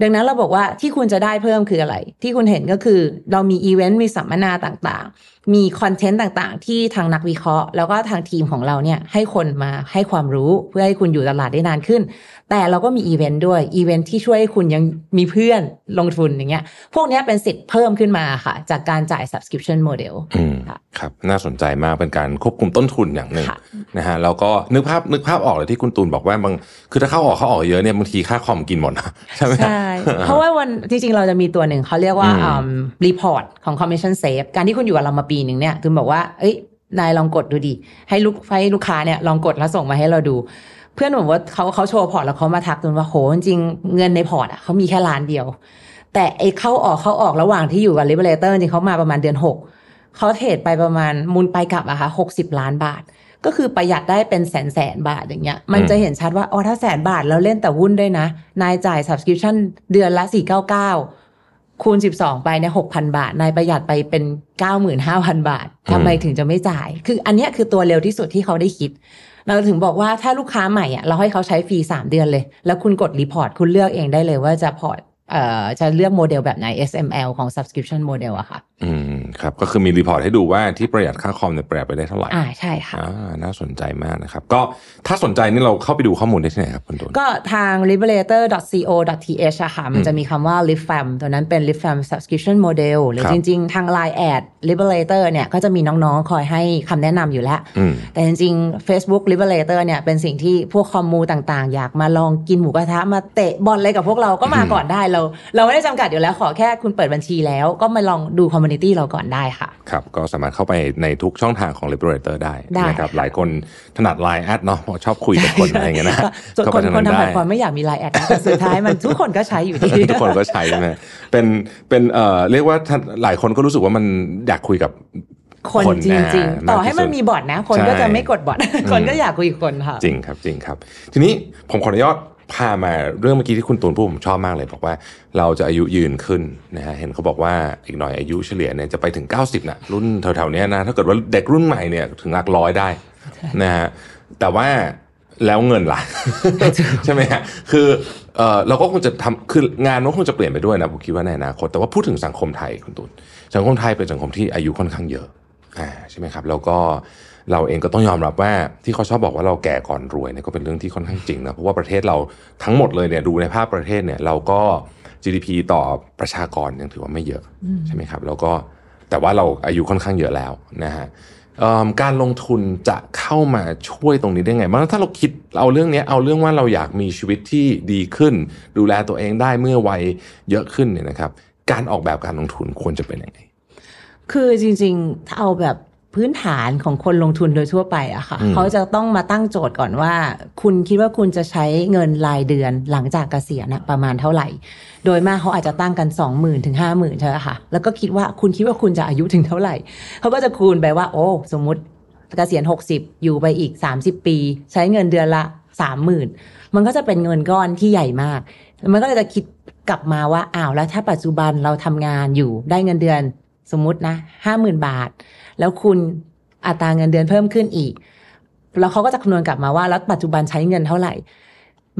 ดังนั้นเราบอกว่าที่คุณจะได้เพิ่มคืออะไร ที่คุณเห็นก็คือเรามีอีเวนต์มีสัมมนาต่างๆมีคอนเทนต์ต่างๆ ที่ทางนักวิเคราะห์แล้วก็ทางทีมของเราเนี่ยให้คนมาให้ความรู้เพื่อให้คุณอยู่ตลาดได้นานขึ้น แต่เราก็มีอีเวนต์ด้วยอีเวนต์ที่ช่วยให้คุณยังมีเพื่อนลงทุนอย่างเงี้ย พวกนี้เป็นสิทธิ์เพิ่มขึ้นมาค่ะ จากการจ่าย subscription model ครับน่าสนใจมากเป็นการควบคุมต้นทุนอย่างหนึ่งนะฮะแล้วก็นึกภาพนึกภาพออกเลยที่คุณตูนบอกว่าบางคือถ้าเข้าออกเข้าออกเยอะเนี่ยบางทีค่าคอมกินหมดใช่ไหมใเพราะว่าวันจริงๆเราจะมีตัวหนึ่ง เขาเรียกว่ารีพอร์ต ของคอมมิชชั่นเซฟการที่คุณอยู่กับเรามาปีหนึ่งเนี่ยคุณบอกว่า เอ้ยนายลองกดดูดิให้ลูกให้ลูกค้าเนี่ย ลองกดแล้วส่งมาให้เราดู เพื่อนผมว่าเขาเขาโชว์พอร์ต แล้วเขามาทักตุนว่า โหจริงเงินในพอร์ตอ่ะเขามีแค่ล้านเดียว แต่ไอ้เข้าออกเข้าออกระหว่างที่อยู่กับริเบลเลเตอร์จริงเขามาประมาณเดือนหกเขาเทรดไปประมาณมูลไปกลับอะค่ะหกสิบล้านบาทก็คือประหยัดได้เป็นแสนแสนบาทอย่างเงี้ยมันจะเห็นชัดว่าอ๋อถ้าแสนบาทแล้วเล่นแต่หุ้นได้นะ นายจ่าย subscription เดือนละสี่เก้าเก้าคูณ 12 ไปเนี่ยหกพันบาท นายประหยัดไปเป็น 95,000 บาททำไมถึงจะไม่จ่าย คืออันนี้คือตัวเร็วที่สุดที่เขาได้คิดเราถึงบอกว่าถ้าลูกค้าใหม่อ่ะเราให้เขาใช้ฟรี 3 เดือนเลย แล้วคุณกดรีพอร์ตคุณเลือกเองได้เลยว่าจะพอร์ตเอ่อจะเลือกโมเดลแบบไหน SML ของ subscription model อะค่ะอืมครับก็คือมีรีพอร์ตให้ดูว่าที่ประหยัดค่าคอมเนี่ยประหยัดไปได้เท่าไหร่อ่าใช่ค่ะอ่า น่าสนใจมากนะครับก็ถ้าสนใจนี่เราเข้าไปดูข้อมูลได้ที่ไหนครับคุณตุนก็ทาง liberator.co.th อะค่ะมันจะมีคำว่า libfam ตัวนั้นเป็น libfam subscription model หรือจริงๆทาง Line ad liberator เนี่ยก็จะมีน้องๆคอยให้คำแนะนำอยู่แล้วแต่จริงๆ Facebook liberator เนี่ยเป็นสิ่งที่พวกคอมมูต่างๆ อยากมาลองกินหมูกระทะมาเตะบอลอะไรกับพวกเราก็มาก่อนได้เราเราไม่ได้จำกัดอยู่แล้วขอแค่คุณเปิดบัญชีแล้วก็มาลองดูคอมมูนิตี้เราก่อนได้ค่ะ ครับ ก็สามารถเข้าไปในทุกช่องทางของ l i b e r a t o r ได้นะครับ หลายคนถนัด Line แอดเนาะชอบคุยกับคนอะไรเงี้ยนะส่วนคน คนทำแพลตฟอร์มไม่อยากมี Line แอดแต่สุดท้ายมันทุกคนก็ใช้อยู่ดีทุกคนก็ใช้หมเป็นเป็นเอ่อเรียกว่าหลายคนก็รู้สึกว่ามันอยากคุยกับคนจริงๆ ต่อให้มันมีบอทนะคนก็จะไม่กดบอทคนก็อยากคุยคนค่ะจริงครับจริงครับ ทีนี้ผมขออนุญาตพามาเรื่องเมื่อกี้ที่คุณตูนพูดผมชอบมากเลยบอกว่าเราจะอายุยืนขึ้นนะฮะเห็นเขาบอกว่าอีกหน่อยอายุเฉลี่ยเนี่ยจะไปถึง 90นะรุ่นแถวๆนี้นะถ้าเกิดว่าเด็กรุ่นใหม่เนี่ยถึงหลักร้อยได้นะฮะแต่ว่าแล้วเงินล่ะใช่ไหมฮะคือเออเราก็คงจะทำคืองานมันคงจะเปลี่ยนไปด้วยนะผมคิดว่าในอนาคตแต่ว่าพูดถึงสังคมไทยคุณตูนสังคมไทยเป็นสังคมที่อายุค่อนข้างเยอะอ่าใช่ไหมครับแล้วก็เราเองก็ต้องยอมรับว่าที่เขาชอบบอกว่าเราแก่ก่อนรวยเนี่ยก็เป็นเรื่องที่ค่อนข้างจริงนะเพราะว่าประเทศเราทั้งหมดเลยเนี่ยดูในภาพประเทศเนี่ยเราก็ GDP ต่อประชากรยังถือว่าไม่เยอะ ใช่ไหมครับ แล้วก็แต่ว่าเราอายุค่อนข้างเยอะแล้วนะฮะการลงทุนจะเข้ามาช่วยตรงนี้ได้ไงเมันถ้าเราคิด เอาเรื่องนี้เอาเรื่องว่าเราอยากมีชีวิตที่ดีขึ้น ดูแลตัวเองได้เมื่อวัยเยอะขึ้นเนี่ยนะครับ การออกแบบการลงทุนควรจะเป็นยังไงคือจริงๆถ้าเอาแบบพื้นฐานของคนลงทุนโดยทั่วไปอะค่ะ เขาจะต้องมาตั้งโจทย์ก่อนว่า คุณคิดว่าคุณจะใช้เงินรายเดือนหลังจากเกษียณประมาณเท่าไหร่ โดยมากเขาอาจจะตั้งกัน 2 0,000ื่นถึงห้าหมื่นใช่ไหมคะแล้วก็คิดว่าคุณคิดว่าคุณจะอายุถึงเท่าไหร่ เขาก็จะคูณไปว่า โอ้ สมมติเกษียณ 60 อยู่ไปอีก 30 ปี ใช้เงินเดือนละ 30,000มันก็จะเป็นเงินก้อนที่ใหญ่มาก มันก็เลยจะคิดกลับมาว่าอ้าวแล้วถ้าปัจจุบันเราทำงานอยู่ได้เงินเดือนสมมตินะห้าหมื่นบาทแล้วคุณอัตราเงินเดือนเพิ่มขึ้นอีก แล้วเขาก็จะคำนวณกลับมาว่า แล้วปัจจุบันใช้เงินเท่าไหร่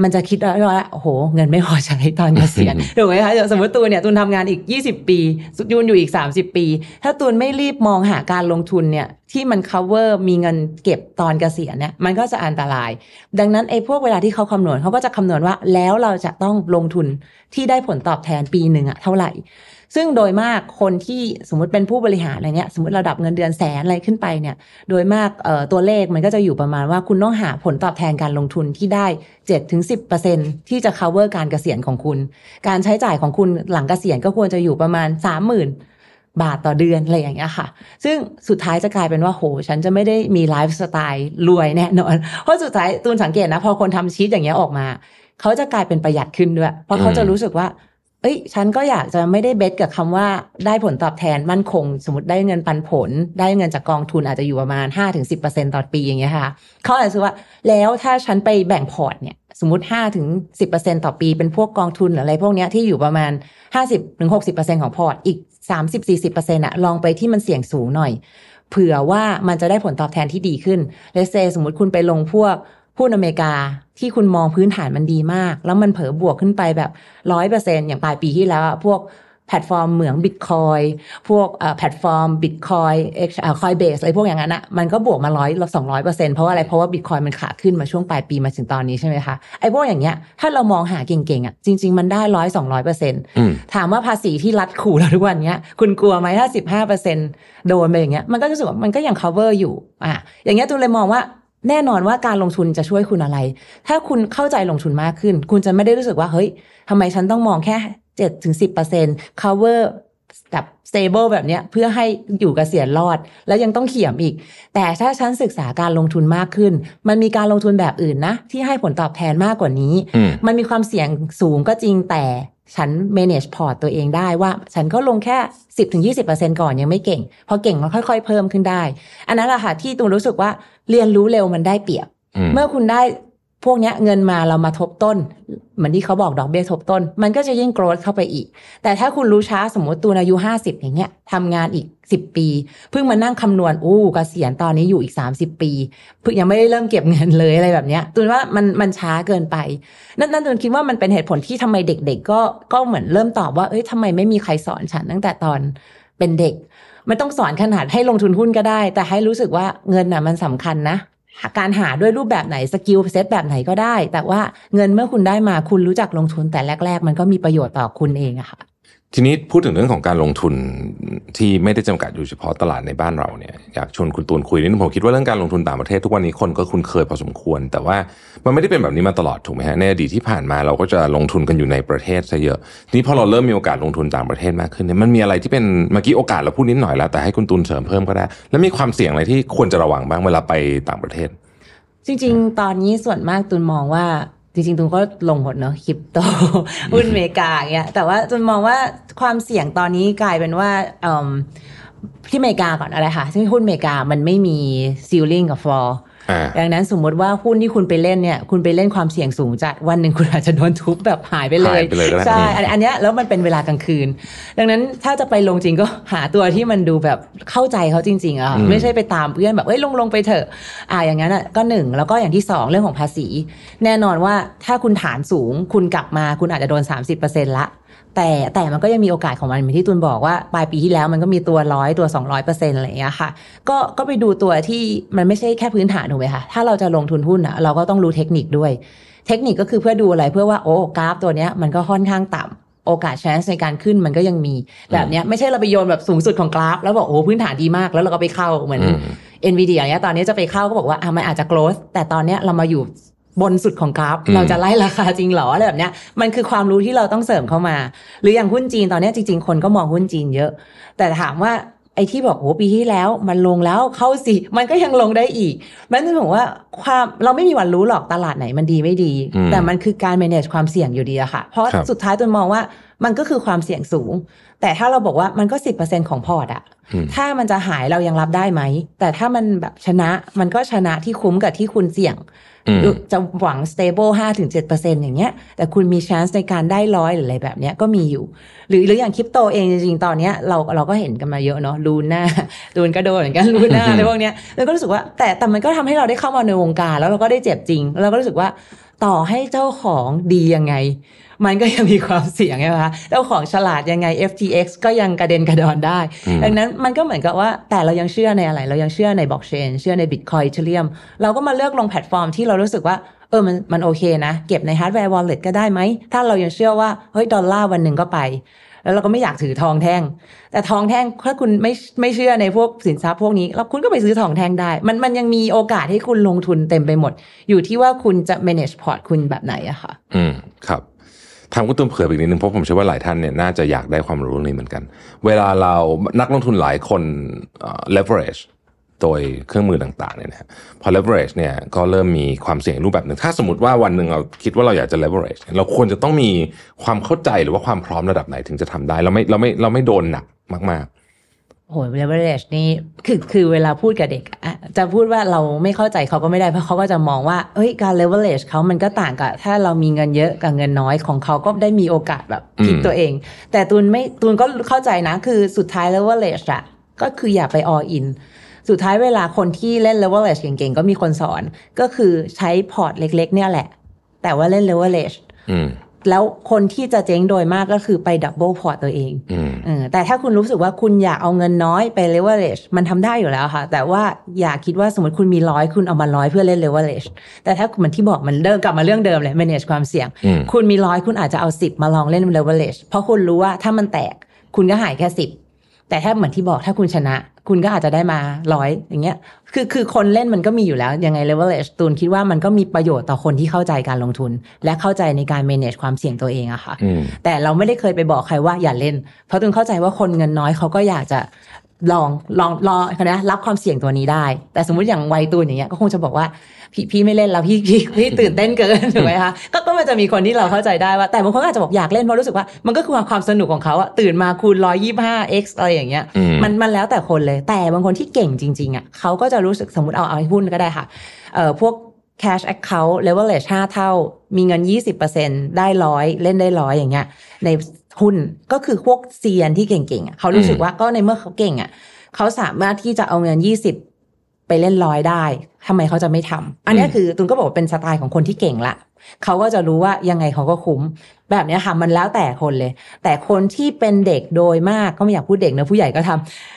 มันจะคิดแล้วว่าโอ้โหเงินไม่พอใช้ตอนเกษียณถูกไหมคะสมมติตูนเนี่ยตูนทำงานอีก 20 ปีดยูนอยู่อีก 30 ปี ถ้าตูนไม่รีบมองหาการลงทุนเนี่ย ที่มัน cover มีเงินเก็บตอนเกษียณเนี่ยมันก็จะอันตราย ดังนั้นไอ้พวกเวลาที่เขาคำนวณเขาก็จะคำนวณว่าแล้วเราจะต้องลงทุนที่ได้ผลตอบแทนปีหนึ่งอะเท่าไหร่ซึ่งโดยมากคนที่สมมติเป็นผู้บริหารอะไรเนี้ยสมมติระดับเงินเดือนแสนอะไรขึ้นไปเนี่ย โดยมากตัวเลขมันก็จะอยู่ประมาณว่าคุณต้องหาผลตอบแทนการลงทุนที่ได้7จถึงสิที่จะ cover การเกษียณของคุณ การใช้จ่ายของคุณหลังเกษียณก็ควรจะอยู่ประมาณ 30,000 บาทต่อเดือนอะไรอย่างเงี้ยค่ะ ซึ่งสุดท้ายจะกลายเป็นว่าโห ฉันจะไม่ได้มีไลฟ์สไตล์รวยแน่นอนเพราะสุดท้ายตูนสังเกตนะพอคนทำชีตอย่างเงี้ยออกมาเขาจะกลายเป็นประหยัดขึ้นด้วยเพราะเขาจะรู้สึกว่าเอ้ยฉันก็อยากจะไม่ได้เบสกับคำว่าได้ผลตอบแทนมั่นคง สมมติได้เงินปันผล ได้เงินจากกองทุนอาจจะอยู่ประมาณ 5-10%ต่อปีอย่างเงี้ยค่ะเขาอาจจะว่าแล้วถ้าฉันไปแบ่งพอร์ตเนี่ยสมมติ5ถึง10%ต่อปีเป็นพวกกองทุนหรืออะไรพวกนี้ที่อยู่ประมาณ 50ถึง60%ของพอร์ตอีก30-40%อะลองไปที่มันเสี่ยงสูงหน่อยเผื่อว่ามันจะได้ผลตอบแทนที่ดีขึ้นเลเซ สมมติคุณไปลงพวกหุ้นอเมริกาที่คุณมองพื้นฐานมันดีมาก แล้วมันเผอบวกขึ้นไปแบบร้อยเปอร์เซ็นอย่างปลายปีที่แล้ว พวกแพลตฟอร์มเหมืองบิตคอยพวกแพลตฟอร์มบิตคอยเอ็กซ์คอยเบสอะไรพวกอย่างนั้นอะมันก็บวกมาร้อยสองร้อยเปอร์เซ็นเพราะว่าอะไร เพราะว่าบิตคอยมันขาขึ้นมาช่วงปลายปีมาถึงตอนนี้ใช่ไหมคะไอ้พวกอย่างเงี้ยถ้าเรามองหาเก่งๆอะจริงๆมันได้ร้อยสองร้อยเปอร์เซ็นถามว่าภาษีที่รัดขู่เราทุกวันเนี้ยคุณกลัวไหมถ้าสิบห้าเปอร์เซ็นโดนไปอย่างเงี้ยมันก็รู้สึกว่ามันก็ยัง cover อยู่อ่ะอย่างเงี้ยตูเลยมองว่าแน่นอนว่าการลงทุนจะช่วยคุณอะไร ถ้าคุณเข้าใจลงทุนมากขึ้น คุณจะไม่ได้รู้สึกว่า เฮ้ยทำไมฉันต้องมองแค่เจ็ดถึงสิบเปอร์เซ็นต์ cover กับ stable แบบเนี้ยเพื่อให้อยู่กเกษียณรอด แล้วยังต้องเขี่ยมอีก แต่ถ้าฉันศึกษาการลงทุนมากขึ้น มันมีการลงทุนแบบอื่นนะ ที่ให้ผลตอบแทนมากกว่านี้ มันมีความเสี่ยงสูงก็จริงแต่ฉัน manage พอร์ตตัวเองได้ว่า ฉันก็ลงแค่ 10-20%ก่อนยังไม่เก่ง พอเก่งก็ค่อยๆเพิ่มขึ้นได้ อันนั้นแหละค่ะที่ตูนรู้สึกว่าเรียนรู้เร็วมันได้เปรียบ เมื่อคุณได้พวกนี้เงินมาเรามาทบต้นเหมือนที่เขาบอกดอกเบี้ยทบต้น มันก็จะยิ่งโกรธเข้าไปอีก แต่ถ้าคุณรู้ช้าสมมติตันอายุ 50 อย่างเงี้ยทำงานอีก 10 ปี เพิ่งมานั่งคำนวณอู้กเกษียณตอนนี้อยู่อีก 30 ปี เพิ่งยังไม่ได้เริ่มเก็บเงินเลยอะไรแบบเนี้ยตูนว่ามันมันช้าเกินไป นั่นนั่นตูนคิดว่ามันเป็นเหตุผลที่ทำไมเด็ก ๆ ก็ก็เหมือนเริ่มตอบว่า เอ้ยทำไมไม่มีใครสอนฉันตั้งแต่ตอนเป็นเด็กไม่ต้องสอนขนาดให้ลงทุนหุ้นก็ได้ แต่ให้รู้สึกว่าเงินน่ะมันสำคัญนะการหาด้วยรูปแบบไหน สกิลเซตแบบไหนก็ได้ แต่ว่าเงินเมื่อคุณได้มาคุณรู้จักลงทุนแต่แรก ๆ มันก็มีประโยชน์ต่อคุณเองอะค่ะทีนี้พูดถึงเรื่องของการลงทุนที่ไม่ได้จำกัดอยู่เฉพาะตลาดในบ้านเราเนี่ยอยากชวนคุณตูนคุยนิดนึงผมคิดว่าเรื่องการลงทุนต่างประเทศทุกวันนี้คนก็คุ้นเคยพอสมควร แต่ว่ามันไม่ได้เป็นแบบนี้มาตลอดถูกไหมฮะในอดีตที่ผ่านมาเราก็จะลงทุนกันอยู่ในประเทศซะเยอะทีนี้พอเราเริ่มมีโอกาสลงทุนต่างประเทศมากขึ้นเนี่ยมันมีอะไรที่เป็นเมื่อกี้โอกาสเราพูดนิดหน่อยแล้ว แต่ให้คุณตูนเสริมเพิ่มก็ได้แล้วมีความเสี่ยงอะไรที่ควรจะระวังบ้างเวลาไปต่างประเทศ จริง ๆ ตอนนี้ส่วนมากตูนมองว่าจริงๆตูงก็ลงหมดเนาะคริปโตหุ้นอเมริกาเงี้ย แต่ว่าตนมมองว่าความเสี่ยงตอนนี้กลายเป็นว่าที่อเมริกาก่อนอะไรค่ะ ซึ่งหุ้นอเมริกามันไม่มีซีลิ่งกับฟอร์ดังนั้นสมมติว่าหุ้นที่คุณไปเล่นเนี่ยคุณไปเล่นความเสี่ยงสูงจะวันหนึ่งคุณอาจจะโดนทุบแบบหายไปเลยใช่อันนี้แล้วมันเป็นเวลากลางคืน ดังนั้นถ้าจะไปลงจริงก็หาตัวที่มันดูแบบเข้าใจเขาจริงๆอ่ะไม่ใช่ไปตามเพื่อนแบบเอ้ยลงลงไปเถอะอ่าอย่างนั้นอ่ะก็หนึ่งแล้วก็อย่างที่สองเรื่องของภาษี แน่นอนว่าถ้าคุณฐานสูงคุณกลับมาคุณอาจจะโดน30%ละแต่แต่มันก็ยังมีโอกาสของมันเหมือนที่ตุนบอกว่าปลายปีที่แล้วมันก็มีตัวร้อยตัว 200%อยเปอร์ซ็นะไรอย่างเงี้ยค่ะก็ก็ไปดูตัวที่มันไม่ใช่แค่พื้นฐานถูกไหมคะถ้าเราจะลงทุนหุ้นอ่ะเราก็ต้องรู้เทคนิคด้วย เทคนิคก็คือเพื่อดูอะไร เพื่อว่าโอ้กราฟตัวเนี้ยมันก็ค่อนข้างต่ำโอกาสชนส์ในการขึ้นมันก็ยังมีแบบเนี้ย ไม่ใช่เราไปโยนแบบสูงสุดของกราฟ แล้วบอกโอ้พื้นฐานดีมากแล้วเราก็ไปเข้าเหมือนเอ็นวีดีอย่างเงี้ยตอนนี้จะไปเข้าก็บอกว่าอ่ะมันอาจจะโก o ด์แต่ตอนเนี้ยเรามาอยู่บนสุดของกราฟเราจะไล่ราคาจริงหรออะไรแบบเนี้ย มันคือความรู้ที่เราต้องเสริมเข้ามา หรืออย่างหุ้นจีนตอนนี้จริง ๆคนก็มองหุ้นจีนเยอะ แต่ถามว่าไอ้ที่บอกโอ้ปีที่แล้ว มันลงแล้วเข้าสิ มันก็ยังลงได้อีก มันถึงบอกว่าความเราไม่มีวันรู้หรอกตลาดไหนมันดีไม่ดี แต่มันคือการ manage ความเสี่ยงอยู่ดีอะค่ะ เพราะสุดท้ายตนมองว่า มันก็คือความเสี่ยงสูง แต่ถ้าเราบอกว่ามันก็สิบเปอร์เซ็นของพอร์ตอะถ้ามันจะหายเรายังรับได้ไหมแต่ถ้ามันแบบชนะมันก็ชนะที่คุ้มกับที่คุณเสี่ยงจะหวัง stable 5ถึง7%อย่างเงี้ยแต่คุณมี chance ในการได้ร้อย หรืออะไรแบบเนี้ยก็มีอยู่ หรือหรืออย่างคริปโตเองจริงๆ ตอนเนี้ยเราเราก็เห็นกันมาเยอะเนาะลูน่าลูนก็โดนเหมือนกันลูน่าอะไรพวกเนี้ยแล้วก็รู้สึกว่าแต่แต่มันก็ทำให้เราได้เข้ามาในวงการแล้วเราก็ได้เจ็บจริง เราก็รู้สึกว่าต่อให้เจ้าของดียังไงมันก็ยังมีความเสี่ยงใช่ไหมคะ แล้วของฉลาดยังไง FTX ก็ยังกระเด็นกระดอนได้ ดังนั้นมันก็เหมือนกับว่า แต่เรายังเชื่อในอะไร เรายังเชื่อในบล็อกเชนเชื่อในบิตคอยเชลียมเราก็มาเลือกลงแพลตฟอร์มที่เรารู้สึกว่าเออมันมันโอเคนะ เก็บในฮาร์ดแวร์วอลเล็ตก็ได้ไหมถ้าเรายังเชื่อว่า เฮ้ย ดอลลาร์วันหนึ่งก็ไป แล้วเราก็ไม่อยากถือทองแท่ง แต่ทองแท่งถ้าคุณไม่ไม่เชื่อในพวกสินทรัพย์พวกนี้แล้วคุณก็ไปซื้อทองแท่งได้ มันมันยังมีโอกาสให้คุณลงทุนเต็มไปหมด อยู่ที่ว่าคุณจะ manage อร์ตคุณแบบไหนอะค่ะ อืม ครับทำก็ต้มเผื่ออีกนิดนึงเพราะผมเชื่อว่าหลายท่านเนี่ยน่าจะอยากได้ความรู้เรื่องนี้เหมือนกัน เวลาเรานักลงทุนหลายคน leverage โดยเครื่องมือต่างๆเนี่ยนะพอ leverage เนี่ยก็เริ่มมีความเสี่ยงรูปแบบหนึ่งถ้าสมมติว่าวันหนึ่งเราคิดว่าเราอยากจะ leverage เราควรจะต้องมีความเข้าใจหรือว่าความพร้อมระดับไหนถึงจะทำได้เราไม่เราไม่เราไม่โดนหนักมากๆโอ้ย leverage นี่คือคือเวลาพูดกับเด็กจะพูดว่าเราไม่เข้าใจเขาก็ไม่ได้เพราะเขาก็จะมองว่าเฮ้ยการ leverage เขามันก็ต่างกับถ้าเรามีเงินเยอะกับเงินน้อยของเขาก็ได้มีโอกาสแบบพลิกตัวเอง แต่ตูนไม่ตูนก็เข้าใจนะ คือสุดท้าย leverage อะก็คืออย่าไป all in สุดท้ายเวลาคนที่เล่น leverage เก่งๆ ก็มีคนสอนก็คือใช้พอร์ตเล็กๆเนี่ยแหละ แต่ว่าเล่น leverage แล้วคนที่จะเจ๊งโดยมากก็คือไปดับเบิลพอร์ตตัวเองอแต่ถ้าคุณรู้สึกว่าคุณอยากเอาเงินน้อยไปเลเวอเรจมันทำได้อยู่แล้วค่ะแต่ว่าอย่าคิดว่าสมมติคุณมีร้อยคุณเอามาร้อยเพื่อเล่นเลเวอเรจแต่ถ้าเหมือนที่บอกมันเดิมกลับมาเรื่องเดิมเลย manage ความเสี่ยง คุณมีร้อยคุณอาจจะเอาสิบมาลองเล่นเลเวอเรจเพราะคุณรู้ว่าถ้ามันแตกคุณก็หายแค่สิบแต่ถ้าเหมือนที่บอกถ้าคุณชนะคุณก็อาจจะได้มาร้อยอย่างเงี้ย คือคือคนเล่นมันก็มีอยู่แล้วยังไง leverage ตูนคิดว่ามันก็มีประโยชน์ต่อคนที่เข้าใจการลงทุนและเข้าใจในการ manage ความเสี่ยงตัวเองอะค่ะแต่เราไม่ได้เคยไปบอกใครว่าอย่าเล่น เพราะตูนเข้าใจว่าคนเงินน้อยเขาก็อยากจะลองลองรอนะรับความเสี่ยงตัวนี้ได้ แต่สมมติอย่างวัยตูนอย่างเงี้ยก็คงจะบอกว่าพี่พี่ไม่เล่นแล้วพี่พี่พี่ตื่นเต้นเกินถูกไหมคะก็ก็มันจะมีคนที่เราเข้าใจได้ว่า แต่บางคนอาจจะบอกอยากเล่นเพราะรู้สึกว่า มันก็คือความสนุกของเขาอะตื่นมาคูณร้อยยี่ห้า x อะไรอย่างเงี้ยมันมันแล้วแต่คนเลย แต่บางคนที่เก่งจริงๆอะเขาก็จะรู้สึกสมมติเอาเอาหุ้นก็ได้ค่ะเอ่อพวก cash account leverage าเท่ามีเงิน 20%ได้ร้อยเล่นได้ร้อยอย่างเงี้ยในหุ้นก็คือพวกเซียนที่เก่งๆเขารู้สึกว่าก็ในเมื่อเขาเก่งอ่ะเขาสามารถที่จะเอาเงิน 20ไปเล่นลอยได้ ทำไมเขาจะไม่ทำ อันนี้คือตุนก็บอกว่า เป็นสไตล์ของคนที่เก่งละเขาก็จะรู้ว่ายังไงเขาก็คุ้ม แบบนี้ค่ะมันแล้วแต่คนเลย แต่คนที่เป็นเด็กโดยมากก็ไม่อยากพูดเด็กนะ ผู้ใหญ่ก็ท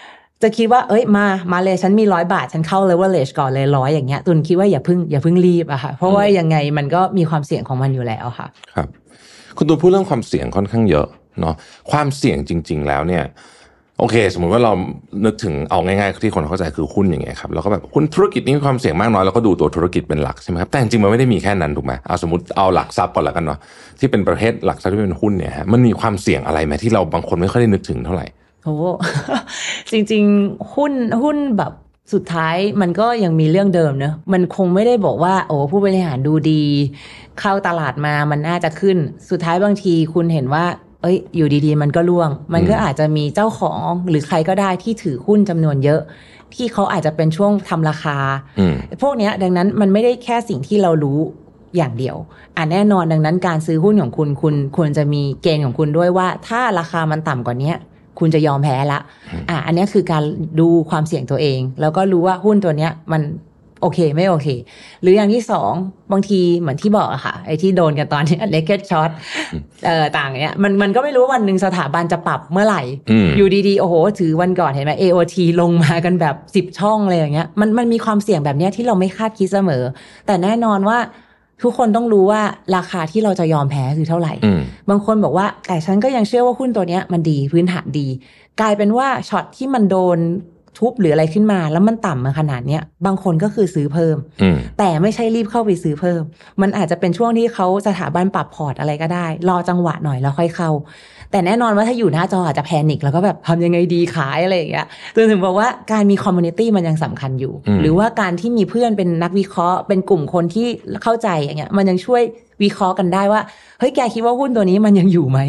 ำ จะคิดว่าเอ้ยมามาเลยฉันมีร้อยบาท ฉันเข้าเลเวลเลชก่อนเลยร้อยอย่างเงี้ยตุนคิดว่าอย่าพึ่ง อย่าพึ่งรีบอะค่ะ เพราะว่ายังไงมันก็มีความเสี่ยงของมันอยู่แล้วค่ะครับ คุณตุนพูดเรื่องความเสี่ยงค่อนข้างเยอะเนาะความเสี่ยงจริง ๆ แล้วเนี่ยโอเคสมมุติว่าเรานึกถึงเอาง่ายๆที่คนเข้าใจคือหุ้นอย่างเงี้ยครับแล้วก็แบบหุ้นธุรกิจนี้มีความเสี่ยงมากน้อยเราก็ดูตัวธุรกิจเป็นหลักใช่ไหมครับแต่จริงมันไม่ได้มีแค่นั้นถูกไหมเอาสมมติเอาหลักทรัพย์ก่อนละกันเนาะที่เป็นประเภทหลักทรัพย์ที่เป็นหุ้นเนี่ยฮะมันมีความเสี่ยงอะไรไหมที่เราบางคนไม่ค่อยได้นึกถึงเท่าไหร่โอ้จริงๆหุ้นหุ้นแบบสุดท้ายมันก็ยังมีเรื่องเดิมเนอะมันคงไม่ได้บอกว่า โอ้ผู้บริหารดูดี เข้าตลาดมามันน่าจะขึ้นสุดท้ายบางทีคุณเห็นว่าเอ้ยอยู่ดี ๆ มันก็ล่วง มันก็อาจจะมีเจ้าของหรือใครก็ได้ที่ถือหุ้นจำนวนเยอะ ที่เขาอาจจะเป็นช่วงทำราคาพวกเนี้ยดังนั้นมันไม่ได้แค่สิ่งที่เรารู้อย่างเดียว อ่าแน่นอนดังนั้นการซื้อหุ้นของคุณคุณควรจะมีเกณฑ์ของคุณด้วยว่า ถ้าราคามันต่ำกว่าเนี้ยคุณจะยอมแพ้ละอ่ะอันนี้คือการดูความเสี่ยงตัวเอง แล้วก็รู้ว่าหุ้นตัวเนี้ยมันโอเค ไม่โอเค หรืออย่างที่สองบางทีเหมือนที่บอกอะค่ะ ไอ้ที่โดนกันตอนนี้เลกเก็ตช็อตเอ่อต่างเนี้ยมันมันก็ไม่รู้วันหนึ่งสถาบันจะปรับเมื่อไหร่อยู่ดีๆโอ้โหถือวันก่อนเห็นไหม AOT ลงมากันแบบสิบช่องเลยอย่างเงี้ยมันมันมีความเสี่ยงแบบเนี้ยที่เราไม่คาดคิดเสมอ แต่แน่นอนว่าทุกคนต้องรู้ว่าราคาที่เราจะยอมแพ้คือเท่าไหร่บางคนบอกว่าแต่ฉันก็ยังเชื่อว่าหุ้นตัวเนี้ยมันดีพื้นฐานดี กลายเป็นว่าช็อตที่มันโดนทุบหรืออะไรขึ้นมาแล้วมันต่ำมาขนาดเนี้ยบางคนก็คือซื้อเพิ่มแต่ไม่ใช่รีบเข้าไปซื้อเพิ่ม มันอาจจะเป็นช่วงที่เขาสถาบันปรับพอร์ตอะไรก็ได้ รอจังหวะหน่อยแล้วค่อยเข้า แต่แน่นอนว่าถ้าอยู่หน้าจออาจจะแพนิคแล้วก็แบบทำยังไงดีขายอะไรอย่างเงี้ยจนถึงบอกว่าการมีคอมมูนิตี้มันยังสำคัญอยู่ หรือว่าการที่มีเพื่อนเป็นนักวิเคราะห์เป็นกลุ่มคนที่เข้าใจอย่างเงี้ยมันยังช่วยวิเคราะห์กันได้ว่าเฮ้ยแกคิดว่าหุ้นตัวนี้มันยังอยู่ไหม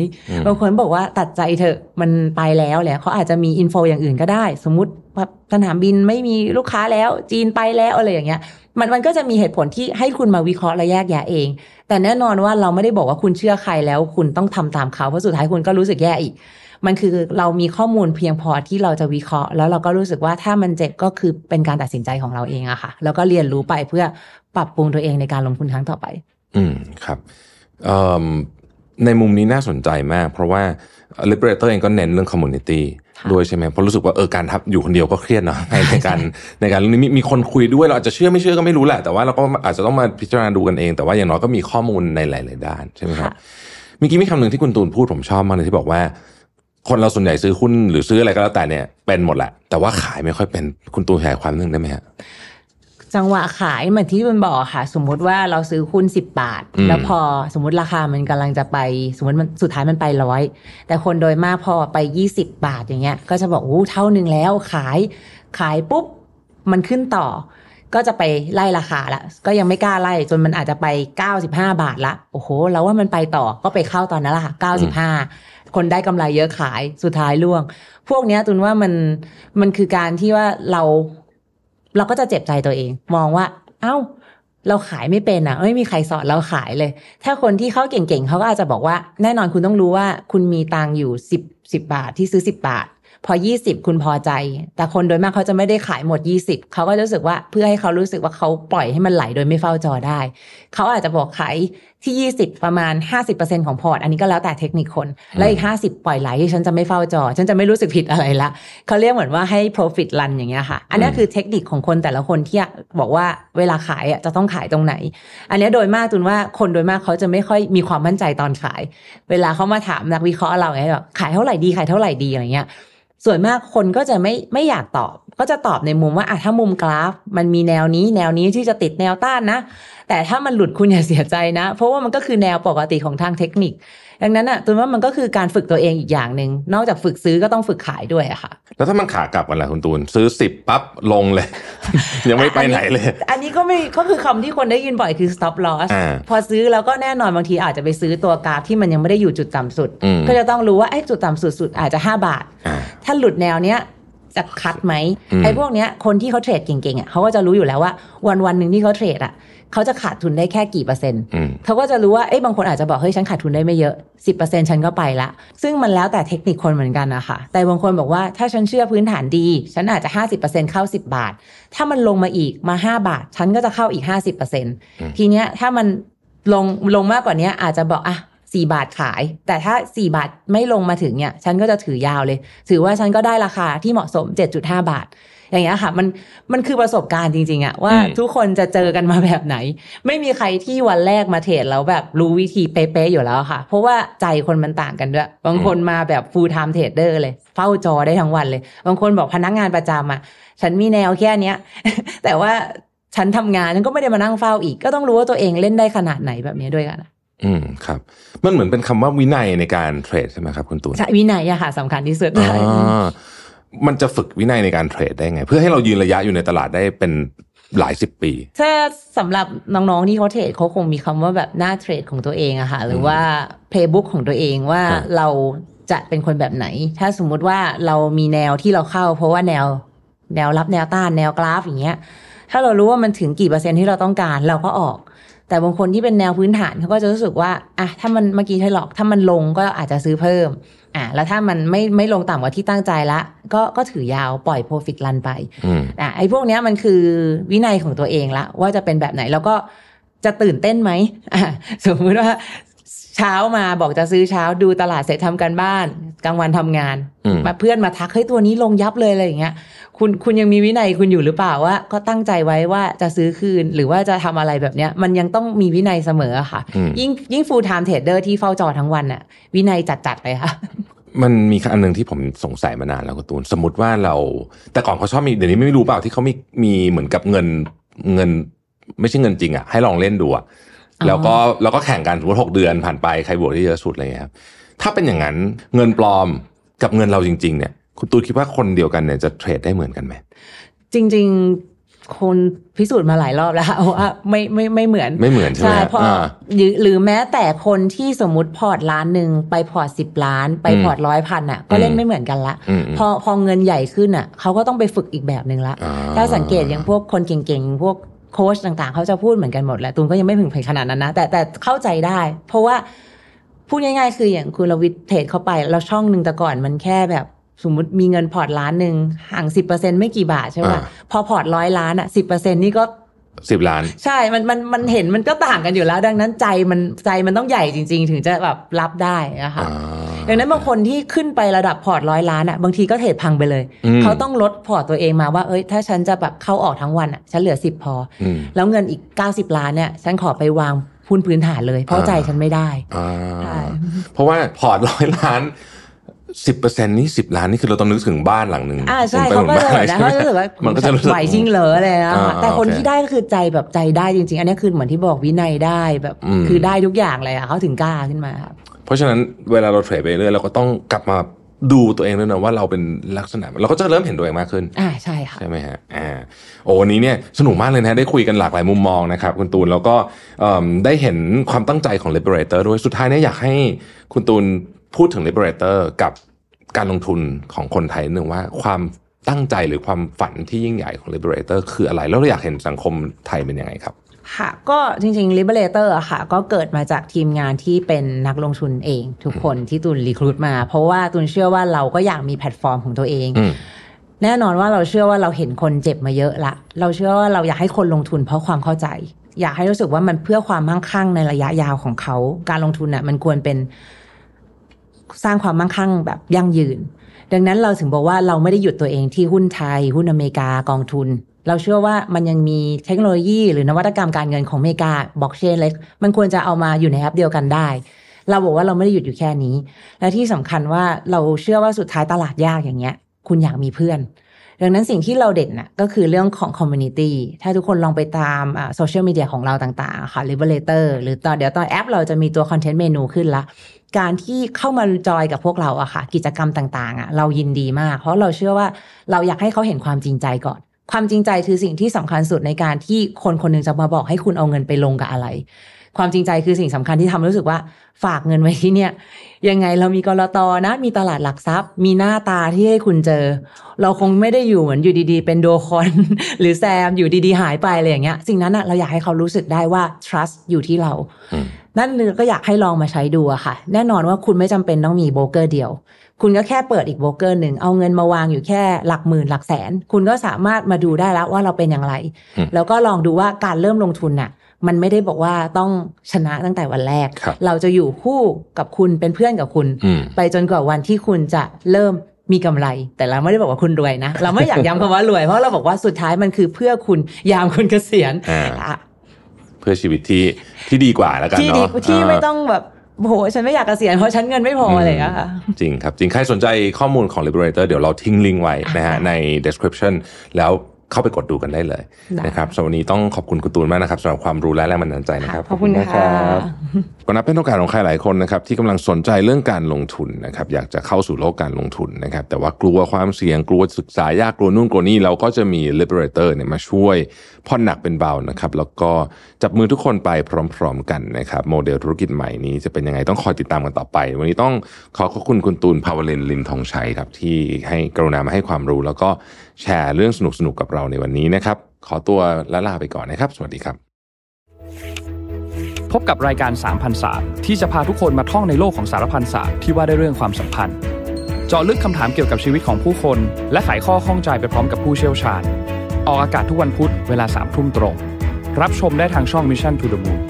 บางคนบอกว่าตัดใจเถอะมันไปแล้วแหละเขาอาจจะมีอินโฟ อย่างอื่นก็ได้ สมมติสนามบินไม่มีลูกค้าแล้วจีนไปแล้วอะไรอย่างเงี้ย มันมันก็จะมีเหตุผลที่ให้คุณมาวิเคราะห์และแยกแยะเอง แต่แน่นอนว่าเราไม่ได้บอกว่าคุณเชื่อใครแล้ว คุณต้องทำตามเขาเพราะสุดท้ายคุณก็รู้สึกแย่อีก มันคือเรามีข้อมูลเพียงพอที่เราจะวิเคราะห์ แล้วเราก็รู้สึกว่าถ้ามันเจ็บก็คือเป็นการตัดสินใจของเราเองอะค่ะ แล้วก็เรียนรู้ไปเพื่อปรับปรุงตัวเองในการลงทุนครั้งต่อไป อืมครับในมุมนี้น่าสนใจมากเพราะว่า Liberator เองก็เน้นเรื่อง community ด้วยใช่ไหมเพราะรู้สึกว่าเออการทับ อยู่คนเดียวก็เครียดเนาะในการในการมีมีคนคุยด้วยเราอาจจะเชื่อไม่เชื่อก็ไม่รู้แหละ แต่ว่าเราก็อาจจะต้องมาพิจารณาดูกันเอง แต่ว่าอย่างน้อยก็มีข้อมูลในหลายๆด้านใช่ไหมครับมีกี้มีคำหนึ่งที่คุณตูนพูดผมชอบมากเลยที่บอกว่า คนเราส่วนใหญ่ซื้อหุ้นหรือซื้ออะไรก็แล้วแต่เนี่ยเป็นหมดแหละ แต่ว่าขายไม่ค่อยเป็นคุณตูนขยายความนึงได้ไหมฮะจังหวะขายเหมือนที่มันบอกค่ะสมมุติว่าเราซื้อหุ้นสิบบาทแล้วพอสมมติราคามันกำลังจะไปสมมติมันสุดท้ายมันไปร้อยแต่คนโดยมากพอไปยี่สิบบาท อย่างเงี้ย ก็จะบอกโอ้เท่านึงแล้วขายขายปุ๊บ มันขึ้นต่อ ก็จะไปไล่ราคาละ ก็ยังไม่กล้าไล่จนมันอาจจะไป 95 บาทละโอ้โหแล้วว่ามันไปต่อก็ไปเข้าตอนนั้นละค่ะ้าคนได้กำไรเยอะขายสุดท้ายล่วง พวกเนี้ยตุนว่ามันมันคือการที่ว่าเราเราก็จะเจ็บใจตัวเอง มองว่า เอา้า เราขายไม่เป็นอ่ะไม่มีใครสอนเราขายเลย ถ้าคนที่เขาเก่งๆเขาก็อาจจะบอกว่า แน่นอนคุณต้องรู้ว่าคุณมีตังอยู่สิบสิบบาทที่ซื้อสิบบาทพอ 20 คุณพอใจ แต่คนโดยมากเขาจะไม่ได้ขายหมด 20 เขาก็รู้สึกว่าเพื่อให้เขารู้สึกว่าเขาปล่อยให้มันไหลโดยไม่เฝ้าจอได้ เขาอาจจะบอกขายที่ 20 ประมาณ50%ของพอร์ต อันนี้ก็แล้วแต่เทคนิคคน แล้วอีก50 ปล่อยไหลฉันจะไม่เฝ้าจอ ฉันจะไม่รู้สึกผิดอะไรละ เขาเรียกเหมือนว่าให้ profit run อย่างเงี้ยค่ะ อันนี้คือเทคนิคของคนแต่ละคนที่บอกว่าเวลาขายอ่ะจะต้องขายตรงไหน อันนี้โดยมากตุนว่าคนโดยมากเขาจะไม่ค่อยมีความมั่นใจตอนขาย เวลาเขามาถามนักวิเคราะห์เราไงแบบขายเท่าไหร่ดีขายเท่าไหร่ดีอะไรเงี้ยส่วนมากคนก็จะไม่ไม่อยากตอบก็จะตอบในมุมว่าอ่ะถ้ามุมกราฟ มันมีแนวนี้ แนวนี้ที่จะติดแนวต้านนะ แต่ถ้ามันหลุดคุณอย่าเสียใจนะ เพราะว่ามันก็คือแนวปกติของทางเทคนิคดังนั้นอ่ะตัวว่ามันก็คือการฝึกตัวเองอีกอย่างหนึ่งนอกจากฝึกซื้อก็ต้องฝึกขายด้วยอะค่ะ แล้วถ้ามันขากลับกันล่ะคุณตูนซื้อสิบปั๊บลงเลยยังไม่ไปไหนเลย อันนี้ก็ไม่ก็คือคำที่คนได้ยินบ่อยคือ stop loss พอซื้อแล้วก็แน่นอนบางทีอาจจะไปซื้อตัวกราฟที่มันยังไม่ได้อยู่จุดต่ำสุด ก็จะต้องรู้ว่าไอ้จุดต่ำสุดสุดอาจจะ 5 บาท ถ้าหลุดแนวเนี้ยจะคัดไหมไอ้พวกเนี้ยคนที่เขาเทรดเก่งๆอ่ะเขาก็จะรู้อยู่แล้วว่าวันวันหนึ่งที่เขาเทรดอ่ะเขาจะขาดทุนได้แค่กี่เปอร์เซ็นต์เขาก็จะรู้ว่าเอ้ยบางคนอาจจะบอกเฮ้ยฉันขาดทุนได้ไม่เยอะ 10%ฉันก็ไปละซึ่งมันแล้วแต่เทคนิคคนเหมือนกันนะคะแต่บางคนบอกว่าถ้าฉันเชื่อพื้นฐานดี ฉันอาจจะ50%เข้า10 บาท ถ้ามันลงมาอีกมา 5 บาท ฉันก็จะเข้าอีก 50%ทีเนี้ยถ้ามันลงลงมากกว่านี้อาจจะบอกอ่ะสี่บาทขาย แต่ถ้าสี่บาทไม่ลงมาถึงเนี่ย ฉันก็จะถือยาวเลย ถือว่าฉันก็ได้ราคาที่เหมาะสม 7.5 บาท อย่างเงี้ยค่ะ มันมันคือประสบการณ์จริง ๆอะว่าทุกคนจะเจอกันมาแบบไหน ไม่มีใครที่วันแรกมาเทรดแล้วแบบรู้วิธีเป๊ะๆอยู่แล้วค่ะ เพราะว่าใจคนมันต่างกันด้วย บางคนมาแบบ full time trader เลยเฝ้าจอได้ทั้งวันเลย บางคนบอกพนักงานประจำอะฉันมีแนวแค่เนี้ยแต่ว่าฉันทำงานฉันก็ไม่ได้มานั่งเฝ้าอีกก็ต้องรู้ว่าตัวเองเล่นได้ขนาดไหนแบบนี้ด้วยกันอืมครับ มันเหมือนเป็นคำว่าวินัยในการเทรดใช่ไหมครับ คุณตูนใช่วินัยอะค่ะสำคัญที่สุดเลยมันจะฝึกวินัยในการเทรดได้ไง เพื่อให้เรายืนระยะอยู่ในตลาดได้เป็นหลายสิบปีถ้าสำหรับน้องๆที่เขาเทรดเขาคงมีคำว่าแบบหน้าเทรดของตัวเองอะค่ะหรือว่าเพลย์บุ๊กของตัวเองว่าเราจะเป็นคนแบบไหน ถ้าสมมุติว่าเรามีแนวที่เราเข้า เพราะว่าแนวแนวรับแนวต้านแนวกราฟ อย่างเงี้ย ถ้าเรารู้ว่ามันถึงกี่เปอร์เซ็นต์ที่เราต้องการ เราก็ออกแต่บางคนที่เป็นแนวพื้นฐานเขาก็จะรู้สึกว่าอ่ะถ้ามันเมื่อกี้ใช่หรอก ถ้ามันลงก็อาจจะซื้อเพิ่มอ่ะแล้วถ้ามันไม่ไม่ลงต่ำกว่าที่ตั้งใจละก็ก็ถือยาวปล่อย profit run ไปอ่ะไอ้พวกเนี้ยมันคือวินัยของตัวเองละว่าจะเป็นแบบไหนแล้วก็จะตื่นเต้นไหมสมมติว่าเช้ามาบอกจะซื้อเช้าดูตลาดเสร็จทำกันบ้านกลางวันทำงานมาเพื่อนมาทักเฮ้ยตัวนี้ลงยับเลยอะไรอย่างเงี้ยคุณคุณยังมีวินัยคุณอยู่หรือเปล่าว่าก็ตั้งใจไว้ว่าจะซื้อคืนหรือว่าจะทำอะไรแบบเนี้ย มันยังต้องมีวินัยเสมอค่ะ ยิ่งยิ่งฟูลไทม์เทรดเดอร์ที่เฝ้าจอทั้งวันอะวินัยจัดจัดเลยค่ะมันมีอันหนึ่งที่ผมสงสัยมานานแล้วก็ตูนสมมติว่าเรา แต่ก่อนเขาชอบมีเดี๋ยวนี้ไม่รู้เปล่าที่เขามีมีเหมือนกับเงินเงินไม่ใช่เงินจริงอะให้ลองเล่นดูอะแล้วก็แล้วก็แข่งกันสมมติหกเดือนผ่านไปใครบวกที่เยอะสุดอะไรเงี้ยครับถ้าเป็นอย่างนั้นเงินปลอมกับเงินเราจริงๆ เนี่ยคุณตูคิดว่าคนเดียวกันเนี่ยจะเทรดได้เหมือนกันไหมจริงๆคนพิสูจน์มาหลายรอบแล้วว่าไม่ไม่ไม่เหมือนไม่เหมือนใช่ไหมเพราะหรือแม้แต่คนที่สมมติพอร์ตล้านหนึ่งไปพอร์ตสิบล้านไปพอร์ตร้อยพันอ่ะก็เล่นไม่เหมือนกันละพอพอเงินใหญ่ขึ้นอ่ะเขาก็ต้องไปฝึกอีกแบบหนึ่งละ ถ้าสังเกตอย่างพวกคนเก่งๆพวกโค้ชต่างๆเขาจะพูดเหมือนกันหมดแหละตูนก็ยังไม่ถึงขนาดนั้นนะแต่แต่เข้าใจได้ เพราะว่าพูดง่าย ๆ คืออย่างคุณาวิทเทรดเข้าไปเราช่องหนึ่งแต่ก่อนมันแค่แบบสมมติมีเงินพอร์ตล้านหนึ่งห่างสิบเปอร์เซ็นไม่กี่บาทใช่ป่ะพอพอร์ตร้อยล้านอ่ะสิบเปอร์เซ็นนี่ก็สิบล้านใช่ มันมันมันเห็นมันก็ต่างกันอยู่แล้วดังนั้นใจมันใจมันต้องใหญ่จริง ๆ ถึงจะแบบรับได้นะคะดังนั้นบางคนที่ขึ้นไประดับพอร์ตร้อยล้านอ่ะ บางทีก็เทรดพังไปเลย เขาต้องลดพอร์ตตัวเองมาว่าเอ้ยถ้าฉันจะแบบเข้าออกทั้งวันอ่ะฉันเหลือสิบพอแล้วเงินอีกเก้าสิบล้านเนี่ยฉันขอไปวางพุ้นพื้นฐานเลยเพราะใจฉันไม่ได้เพราะว่าพอร์ตร้อยล้านสิบเปอร์เซ็นต์นี่สิบล้านนี่คือเราต้องนึกถึงบ้านหลังหนึ่งอ่าใช่เขาก็เลยนะเขารู้สึกว่ามันก็จะไหวจริงเหรอเลยนะแต่คนที่ได้ก็คือใจแบบใจได้จริงๆอันนี้คือเหมือนที่บอกวินัยได้แบบคือได้ทุกอย่างเลยอ่ะเขาถึงกล้าขึ้นมาครับเพราะฉะนั้นเวลาเราเทรดไปเรื่อยเราก็ต้องกลับมาดูตัวเองด้วยนะว่าเราเป็นลักษณะเราก็จะเริ่มเห็นตัวเองมากขึ้นอ่าใช่ค่ะ ใช่ไหมฮะอ่าโอ้วันนี้เนี่ยสนุกมากเลยนะได้คุยกันหลากหลายมุมมองนะครับคุณตูนแล้วก็ได้เห็นความตั้งใจของ Liberator ด้วยสุดท้ายเนี่ยอยากให้คุณตูนพูดถึง Liberator กับการลงทุนของคนไทยหนึ่งว่า ความตั้งใจหรือความฝันที่ยิ่งใหญ่ของ Liberator คืออะไรแล้วเราอยากเห็นสังคมไทยเป็นยังไงครับ ค่ะ ก็จริงๆ Liberator อะค่ะ ก็เกิดมาจากทีมงานที่เป็นนักลงทุนเอง ทุกคนที่ตุนรีครูดมา เพราะว่าตุนเชื่อว่าเราก็อยากมีแพลตฟอร์มของตัวเอง แน่นอนว่าเราเชื่อว่าเราเห็นคนเจ็บมาเยอะละ เราเชื่อว่าเราอยากให้คนลงทุน เพราะความเข้าใจ อยากให้รู้สึกว่ามันเพื่อความมั่งคั่งในระยะยาวของเขา การลงทุนน่ะมันควรเป็นสร้างความมั่งคั่งแบบยั่งยืน ดังนั้นเราถึงบอกว่าเราไม่ได้หยุดตัวเองที่หุ้นไทย หุ้นอเมริกากองทุน เราเชื่อว่ามันยังมีเทคโนโลยี หรือนวัตกรรมการเงินของอเมริกาบล็อกเชนเลยมันควรจะเอามาอยู่ในแอปเดียวกันได้ เราบอกว่าเราไม่ได้หยุดอยู่แค่นี้ และที่สำคัญว่าเราเชื่อว่าสุดท้ายตลาดยากอย่างเงี้ยคุณอยากมีเพื่อนดังนั้นสิ่งที่เราเด่นนะ่ะก็คือเรื่องของคอมมูนิตี้ ถ้าทุกคนลองไปตามโซเชียลมีเดียของเราต่างๆค่ะ l i b e r a t o r หรือตอนเดี๋ยวตอนแอป เราจะมีตัวคอนเทนต์เมนูขึ้นละการที่เข้ามาจอยกับพวกเราอะค่ะ กิจกรรมต่าง ๆอะเรายินดีมาก เพราะเราเชื่อว่าเราอยากให้เขาเห็นความจริงใจก่อน ความจริงใจคือสิ่งที่สำคัญสุดในการที่คนคนนึงจะมาบอกให้คุณเอาเงินไปลงกับอะไรความจริงใจคือสิ่งสำคัญที่ทำรู้สึกว่าฝากเงินไว้ที่เนี่ย ยังไงเรามีกรตอนะ มีตลาดหลักทรัพย์ มีหน้าตาที่ให้คุณเจอ เราคงไม่ได้อยู่เหมือนอยู่ดี ๆ เป็นโดคอนหรือแซมอยู่ดี ๆ หายไปอะไรอย่างเงี้ยสิ่งนั้นอะเราอยากให้เขารู้สึกได้ว่า trust อยู่ที่เรา นั่นก็อยากให้ลองมาใช้ดูอะค่ะ แน่นอนว่าคุณไม่จำเป็นต้องมีโบรกเกอร์เดียว คุณก็แค่เปิดอีกโบรกเกอร์หนึ่งเอาเงินมาวางอยู่แค่หลักหมื่นหลักแสน คุณก็สามารถมาดูได้แล้วว่าเราเป็นอย่างไร แล้วก็ลองดูว่าการเริ่มลงทุนน่ะมันไม่ได้บอกว่าต้องชนะตั้งแต่วันแรกรเราจะอยู่คู่กับคุณเป็นเพื่อนกับคุณ ไปจนกว่าวันที่คุณจะเริ่มมีกำไร แต่เราไม่ได้บอกว่าคุณรวยนะ เราไม่อยากย้ำคำว่ารวยเพราะเราบอกว่าสุดท้ายมันคือเพื่อคุณยามคุณเกษียณเพื่อชีวิตที่ที่ดีกว่าแล้วกันเนาะที่ไม่ต้องแบบ โห ฉันไม่อยากเกษียณเพราะฉันเงินไม่พออะไรอะคะจริงครับจริงใครสนใจข้อมูลของ Liberator เดี๋ยวเราทิ้งลิงก์ไว้นะฮะใน description แล้วเข้าไปกดดูกันได้เลยนะครับสำหรับวันนี้ต้องขอบคุณคุณตูนมากนะครับสำหรับความรู้และแรงบันดาลใจนะครับ ขอบคุณนะครับก็นับเป็นโอกาสของใครหลายคนนะครับที่กำลังสนใจเรื่องการลงทุนนะครับอยากจะเข้าสู่โลกการลงทุนนะครับแต่ว่ากลัวความเสี่ยงกลัวศึกษายากกลัวนู่นกลัวนี่เราก็จะมี Liberator เนี่ยมาช่วยพ่อนหนักเป็นเบานะครับแล้วก็จับมือทุกคนไปพร้อมๆกันนะครับโมเดลธุรกิจใหม่นี้จะเป็นยังไงต้องคอยติดตามกันต่อไปวันนี้ต้องขอขอบคุณคุณตูนภาวลินลินทองชัยครับที่ให้กรุณามาให้ความรู้แล้วก็แชร์เรื่องสนุกๆกกับเราในวันนี้นะครับขอตัวละลาไปก่อนนะครับสวัสดีครับบกับรายการ3า0พันศาสตร์ที่จะพาทุกคนมาท่องในโลกของสารพันศาสตร์ที่ว่าได้เรื่องความสัมพันธ์เจาะลึกคำถามเกี่ยวกับชีวิตของผู้คน และไขข้อข้องใจไปพร้อมกับผู้เชี่ยวชาญ ออกอากาศทุกวันพุธเวลา3ามทุ่มตรง รับชมได้ทางช่อง Mission to the Moon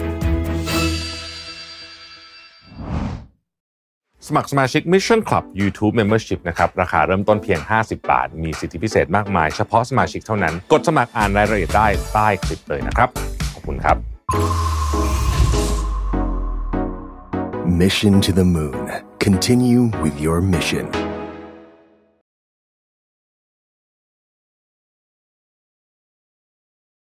สมัครสมาชิก Mission Club YouTube Membership นะครับ ราคาเริ่มต้นเพียง 50บาทมีสิทธิพิเศษ มากมายเฉพาะสมาชิกเท่านั้น กดสมัครอ่านรายละเอียดได้ใต้คลิปเลยนะครับขอบคุณครับ Mission to the Moon. Continue with your mission.